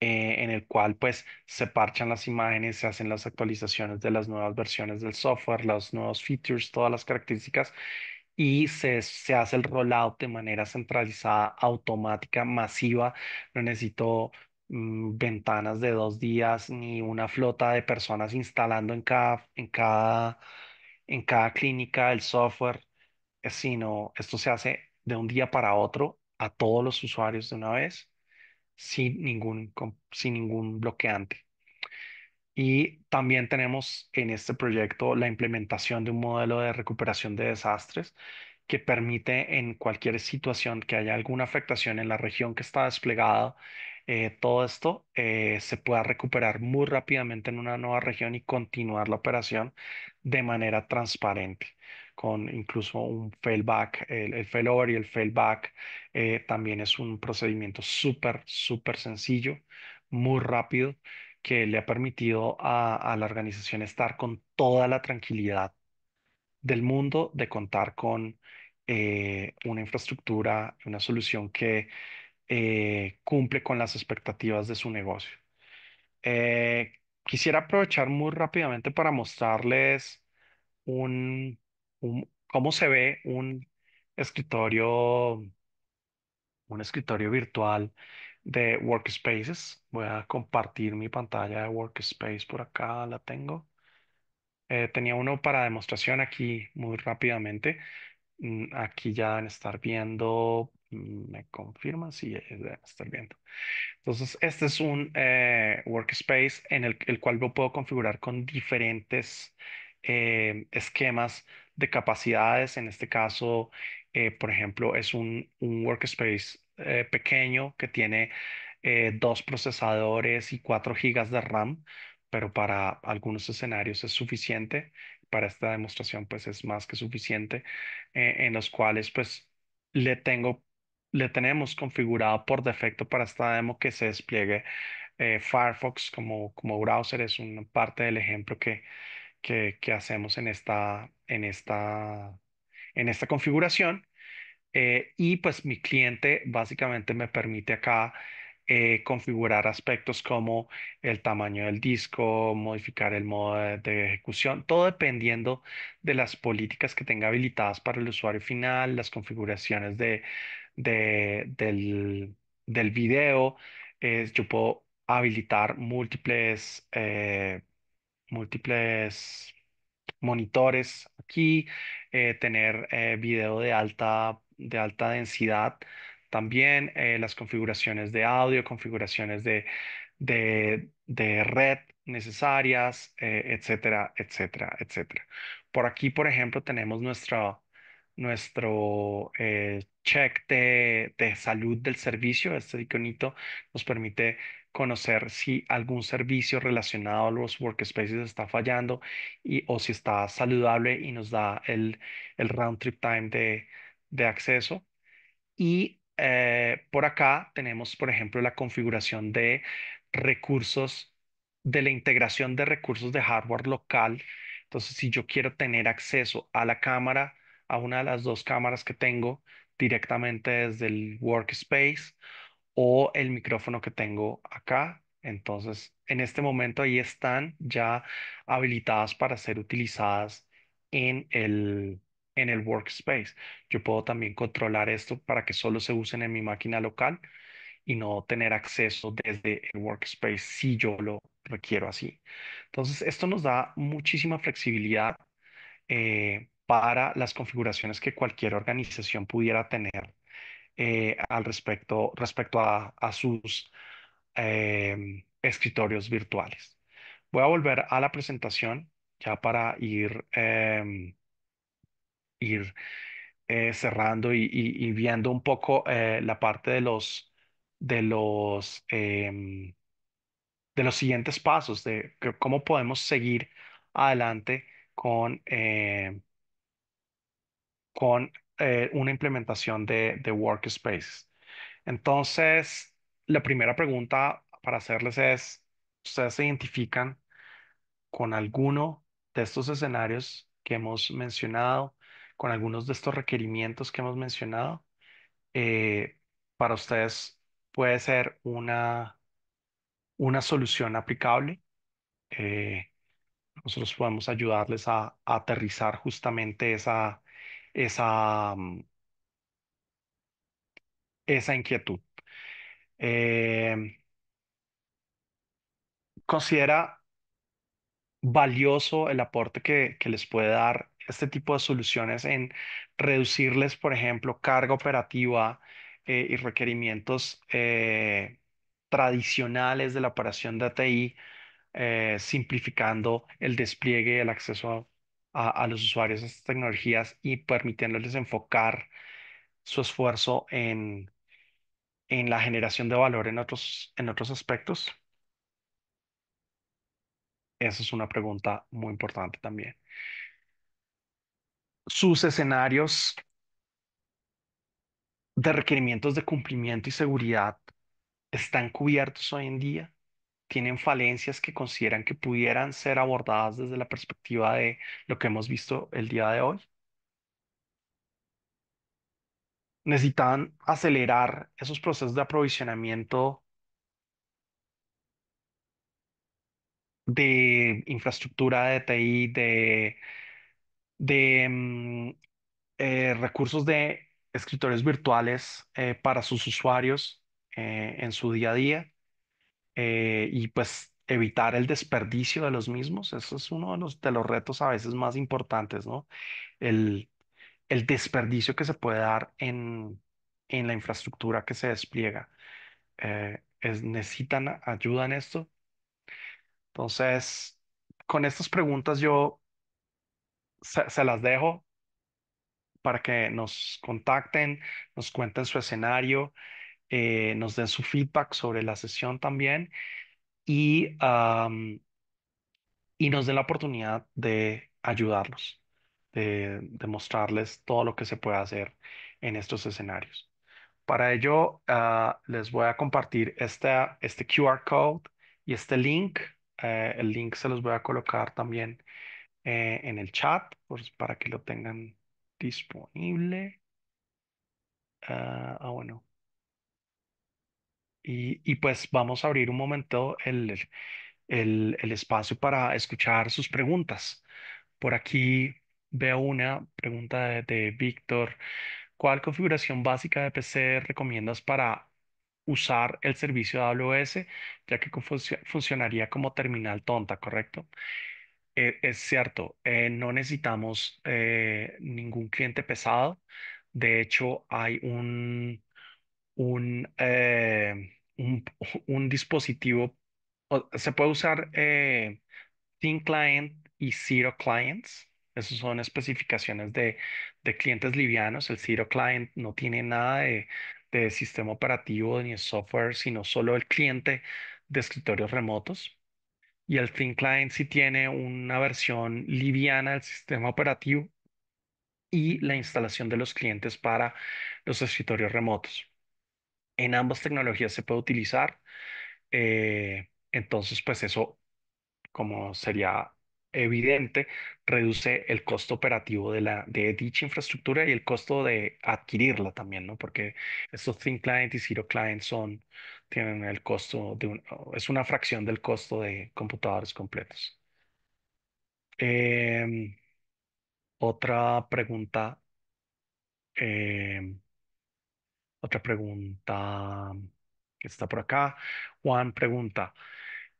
eh, en el cual pues se parchan las imágenes, se hacen las actualizaciones de las nuevas versiones del software, los nuevos features, todas las características y se, se, hace el rollout de manera centralizada, automática, masiva. No necesito Mm, ventanas de dos días ni una flota de personas instalando en cada, en cada, en cada clínica el software, eh, sino esto se hace de un día para otro a todos los usuarios de una vez sin ningún, sin ningún bloqueante. Y también tenemos en este proyecto la implementación de un modelo de recuperación de desastres que permite en cualquier situación que haya alguna afectación en la región que está desplegada, eh, todo esto eh, se pueda recuperar muy rápidamente en una nueva región y continuar la operación de manera transparente, con incluso un failback, el, el failover y el failback back, eh, también es un procedimiento súper, súper sencillo, muy rápido, que le ha permitido a, la organización estar con toda la tranquilidad del mundo de contar con una infraestructura, una solución que eh, cumple con las expectativas de su negocio. Eh, quisiera aprovechar muy rápidamente para mostrarles un, cómo se ve un escritorio, un escritorio virtual de Workspaces. Voy a compartir mi pantalla de Workspace por acá, la tengo. Eh, tenía uno para demostración aquí muy rápidamente. Mm, aquí ya van a estar viendo me confirma? si está el viendo. Entonces, este es un eh, workspace en el, el, cual lo puedo configurar con diferentes eh, esquemas de capacidades. En este caso, eh, por ejemplo, es un, un workspace pequeño que tiene dos procesadores y cuatro gigas de RAM, pero para algunos escenarios es suficiente. Para esta demostración, pues es más que suficiente, en los cuales, pues le tengo le tenemos configurado por defecto para esta demo que se despliegue eh, Firefox como, como browser. Es una parte del ejemplo que, que, hacemos en esta, en esta, en esta configuración. Eh, y pues mi cliente básicamente me permite acá eh, configurar aspectos como el tamaño del disco, modificar el modo de, ejecución, todo dependiendo de las políticas que tenga habilitadas para el usuario final, las configuraciones de, de, del, video, es, yo puedo habilitar múltiples, eh, múltiples monitores aquí, eh, tener eh, video de alta, de alta densidad también, las configuraciones de audio, configuraciones de, de, de red necesarias, etcétera, etcétera, etcétera. Por aquí, por ejemplo, tenemos nuestra, nuestro eh, check de, de, salud del servicio. Este iconito nos permite conocer si algún servicio relacionado a los workspaces está fallando y, o si está saludable y nos da el, el round trip time de, de acceso. Y eh, por acá tenemos, por ejemplo, la configuración de recursos, de la integración de recursos de hardware local. Entonces, si yo quiero tener acceso a la cámara, a una de las dos cámaras que tengo directamente desde el workspace o el micrófono que tengo acá. Entonces, en este momento ahí están ya habilitadas para ser utilizadas en el, en el workspace. Yo puedo también controlar esto para que solo se usen en mi máquina local y no tener acceso desde el workspace si yo lo requiero así. Entonces, esto nos da muchísima flexibilidad eh, para las configuraciones que cualquier organización pudiera tener eh, al respecto, respecto a, sus em, escritorios virtuales. Voy a volver a la presentación ya para ir, em, ir eh, cerrando y, viendo un poco eh, la parte de los, de los, em, de los siguientes pasos, de cómo podemos seguir adelante con con eh, una implementación de, de Workspace. Entonces, la primera pregunta para hacerles es, ¿ustedes se identifican con alguno de estos escenarios que hemos mencionado, con algunos de estos requerimientos que hemos mencionado? Eh, para ustedes puede ser una, una solución aplicable. Eh, nosotros podemos ayudarles a aterrizar justamente esa, esa, mm, esa inquietud. Em, considera valioso el aporte que, les puede dar este tipo de soluciones en reducirles, por ejemplo, carga operativa eh, y requerimientos eh, tradicionales de la operación de ATI, eh, simplificando el despliegue y el acceso a, los usuarios estas tecnologías y permitiéndoles enfocar su esfuerzo en, en la generación de valor en otros, en otros aspectos? Esa es una pregunta muy importante también. Sus escenarios de requerimientos de cumplimiento y seguridad están cubiertos hoy en día tienen falencias que consideran que pudieran ser abordadas desde la perspectiva de lo que hemos visto el día de hoy. Necesitan acelerar esos procesos de aprovisionamiento de infraestructura de TI, de, de mm, eh, recursos de escritores virtuales eh, para sus usuarios eh, en su día a día eh, y pues evitar el desperdicio de los mismos. Eso es uno de los, de los retos a veces más importantes, ¿no? El, desperdicio que se puede dar en, la infraestructura que se despliega. Eh, necesitan ayuda en esto. Entonces, con estas preguntas yo se las dejo para que nos contacten, nos cuenten su escenario. Eh, nos den su feedback sobre la sesión también y, y nos den la oportunidad de ayudarlos, de, mostrarles todo lo que se puede hacer en estos escenarios. Para ello, ah, les voy a compartir esta, este QR code y este link. Eh, el link se los voy a colocar también eh, en el chat pues, para que lo tengan disponible. ah, ah bueno, y, pues vamos a abrir un momento el, espacio para escuchar sus preguntas. Por aquí veo una pregunta de, Víctor. ¿Cuál configuración básica de PC recomiendas para usar el servicio de AWS, ya que funcionaría como terminal tonta, ¿correcto? Eh, es cierto, eh, no necesitamos eh, ningún cliente pesado. De hecho, hay un, un un, dispositivo, se puede usar eh, thin client y zero clients. Esas son especificaciones de, clientes livianos. El zero client no tiene nada de, sistema operativo ni software, sino solo el cliente de escritorios remotos. Y el thin client sí tiene una versión liviana del sistema operativo y la instalación de los clientes para los escritorios remotos. En ambas tecnologías se puede utilizar. Eh, entonces, pues eso, como sería evidente, reduce el costo operativo de, la, de dicha infraestructura y el costo de adquirirla también, ¿no? Porque estos Thin Client y Zero Client son, tienen el costo de un, es una fracción del costo de computadores completos. Em, otra pregunta em, otra pregunta que está por acá. Juan pregunta,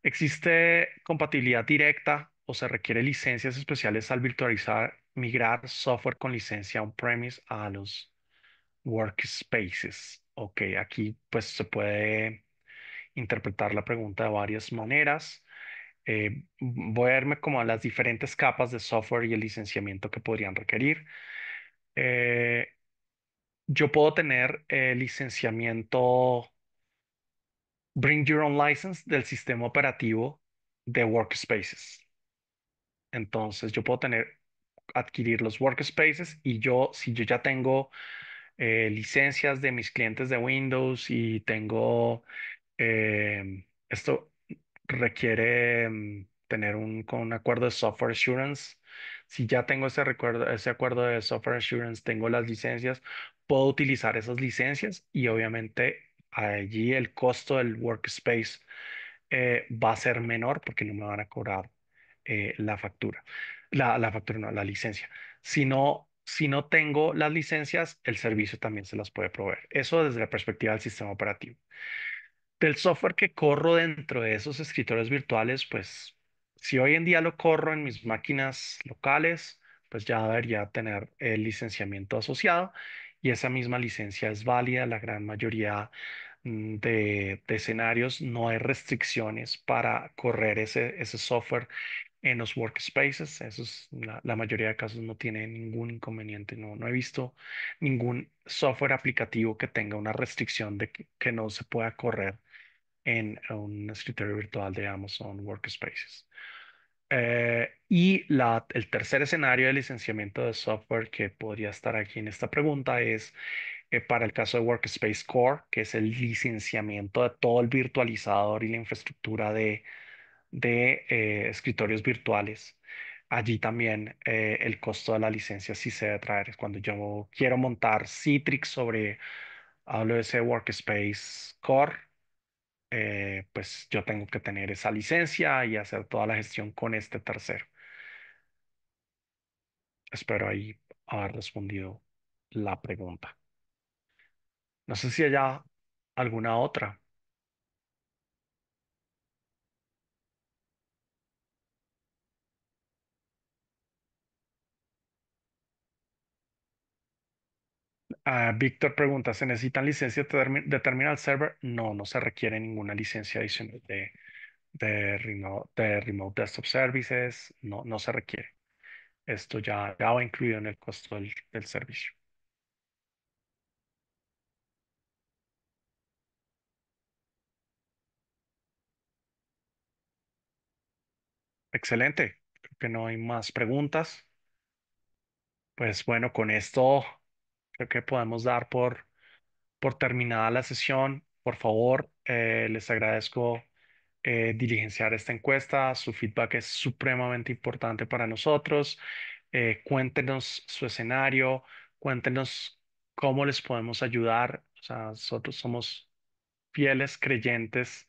¿existe compatibilidad directa o se requiere licencias especiales al virtualizar, migrar software con licencia on-premise a los workspaces? Ok, aquí pues se puede interpretar la pregunta de varias maneras. Eh, voy a verme como a las diferentes capas de software y el licenciamiento que podrían requerir. Eh, yo puedo tener el eh, licenciamiento Bring Your Own License del sistema operativo de Workspaces. Entonces, yo puedo tener, adquirir los Workspaces y yo, si yo ya tengo eh, licencias de mis clientes de Windows y tengo, em, esto requiere em, tener un, con un acuerdo de software assurance. Si ya tengo ese, recuerdo, ese acuerdo de software assurance, tengo las licencias, puedo utilizar esas licencias y obviamente allí el costo del workspace eh, va a ser menor porque no me van a cobrar eh, la factura, la, la factura no, la licencia. Si no, si no tengo las licencias, el servicio también se las puede proveer. Eso desde la perspectiva del sistema operativo. Del software que corro dentro de esos escritores virtuales, pues si hoy en día lo corro en mis máquinas locales, pues ya debería tener el licenciamiento asociado y esa misma licencia es válida la gran mayoría mm, de, escenarios. No hay restricciones para correr ese, software en los workspaces. la, mayoría de casos no tiene ningún inconveniente. No, he visto ningún software aplicativo que tenga una restricción de que, que no se pueda correr en un escritorio virtual de Amazon Workspaces. Eh, y la, el tercer escenario de licenciamiento de software que podría estar aquí en esta pregunta es eh, para el caso de Workspace Core, que es el licenciamiento de todo el virtualizador y la infraestructura de, eh, escritorios virtuales. Allí también el costo de la licencia sí se debe traer. Cuando yo quiero montar Citrix sobre AWS Workspace Core, eh, pues yo tengo que tener esa licencia y hacer toda la gestión con este tercero. Espero ahí haber respondido la pregunta. No sé si haya alguna otra. Ah, Víctor pregunta, ¿se necesitan licencias de Terminal Server? No, no se requiere ninguna licencia adicional de, remote, Desktop Services, no, no se requiere. Esto ya, ya va incluido en el costo del, del servicio. Excelente, creo que no hay más preguntas. Pues bueno, con esto Creo que podemos dar por, terminada la sesión. Por favor, eh, les agradezco eh, diligenciar esta encuesta. Su feedback es supremamente importante para nosotros. Eh, cuéntenos su escenario, cuéntenos cómo les podemos ayudar. O sea, nosotros somos fieles creyentes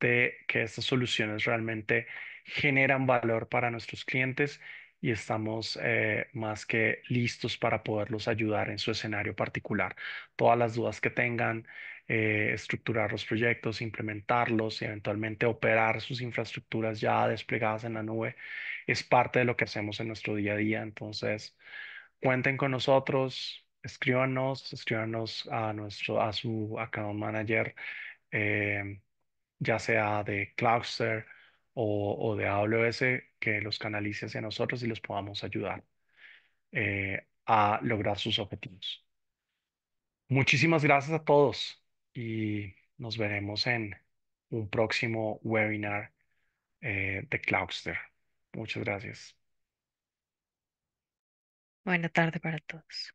de que estas soluciones realmente generan valor para nuestros clientes y estamos eh, más que listos para poderlos ayudar en su escenario particular. Todas las dudas que tengan, eh, estructurar los proyectos, implementarlos y eventualmente operar sus infraestructuras ya desplegadas en la nube, es parte de lo que hacemos en nuestro día a día. Entonces, cuenten con nosotros, escríbanos, escríbanos a, nuestro, a su account manager, eh, ya sea de Cluster, o, de AWS que los canalice hacia nosotros y los podamos ayudar eh, a lograr sus objetivos. Muchísimas gracias a todos y nos veremos en un próximo webinar eh, de Cloudster. Muchas gracias. Buena tarde para todos.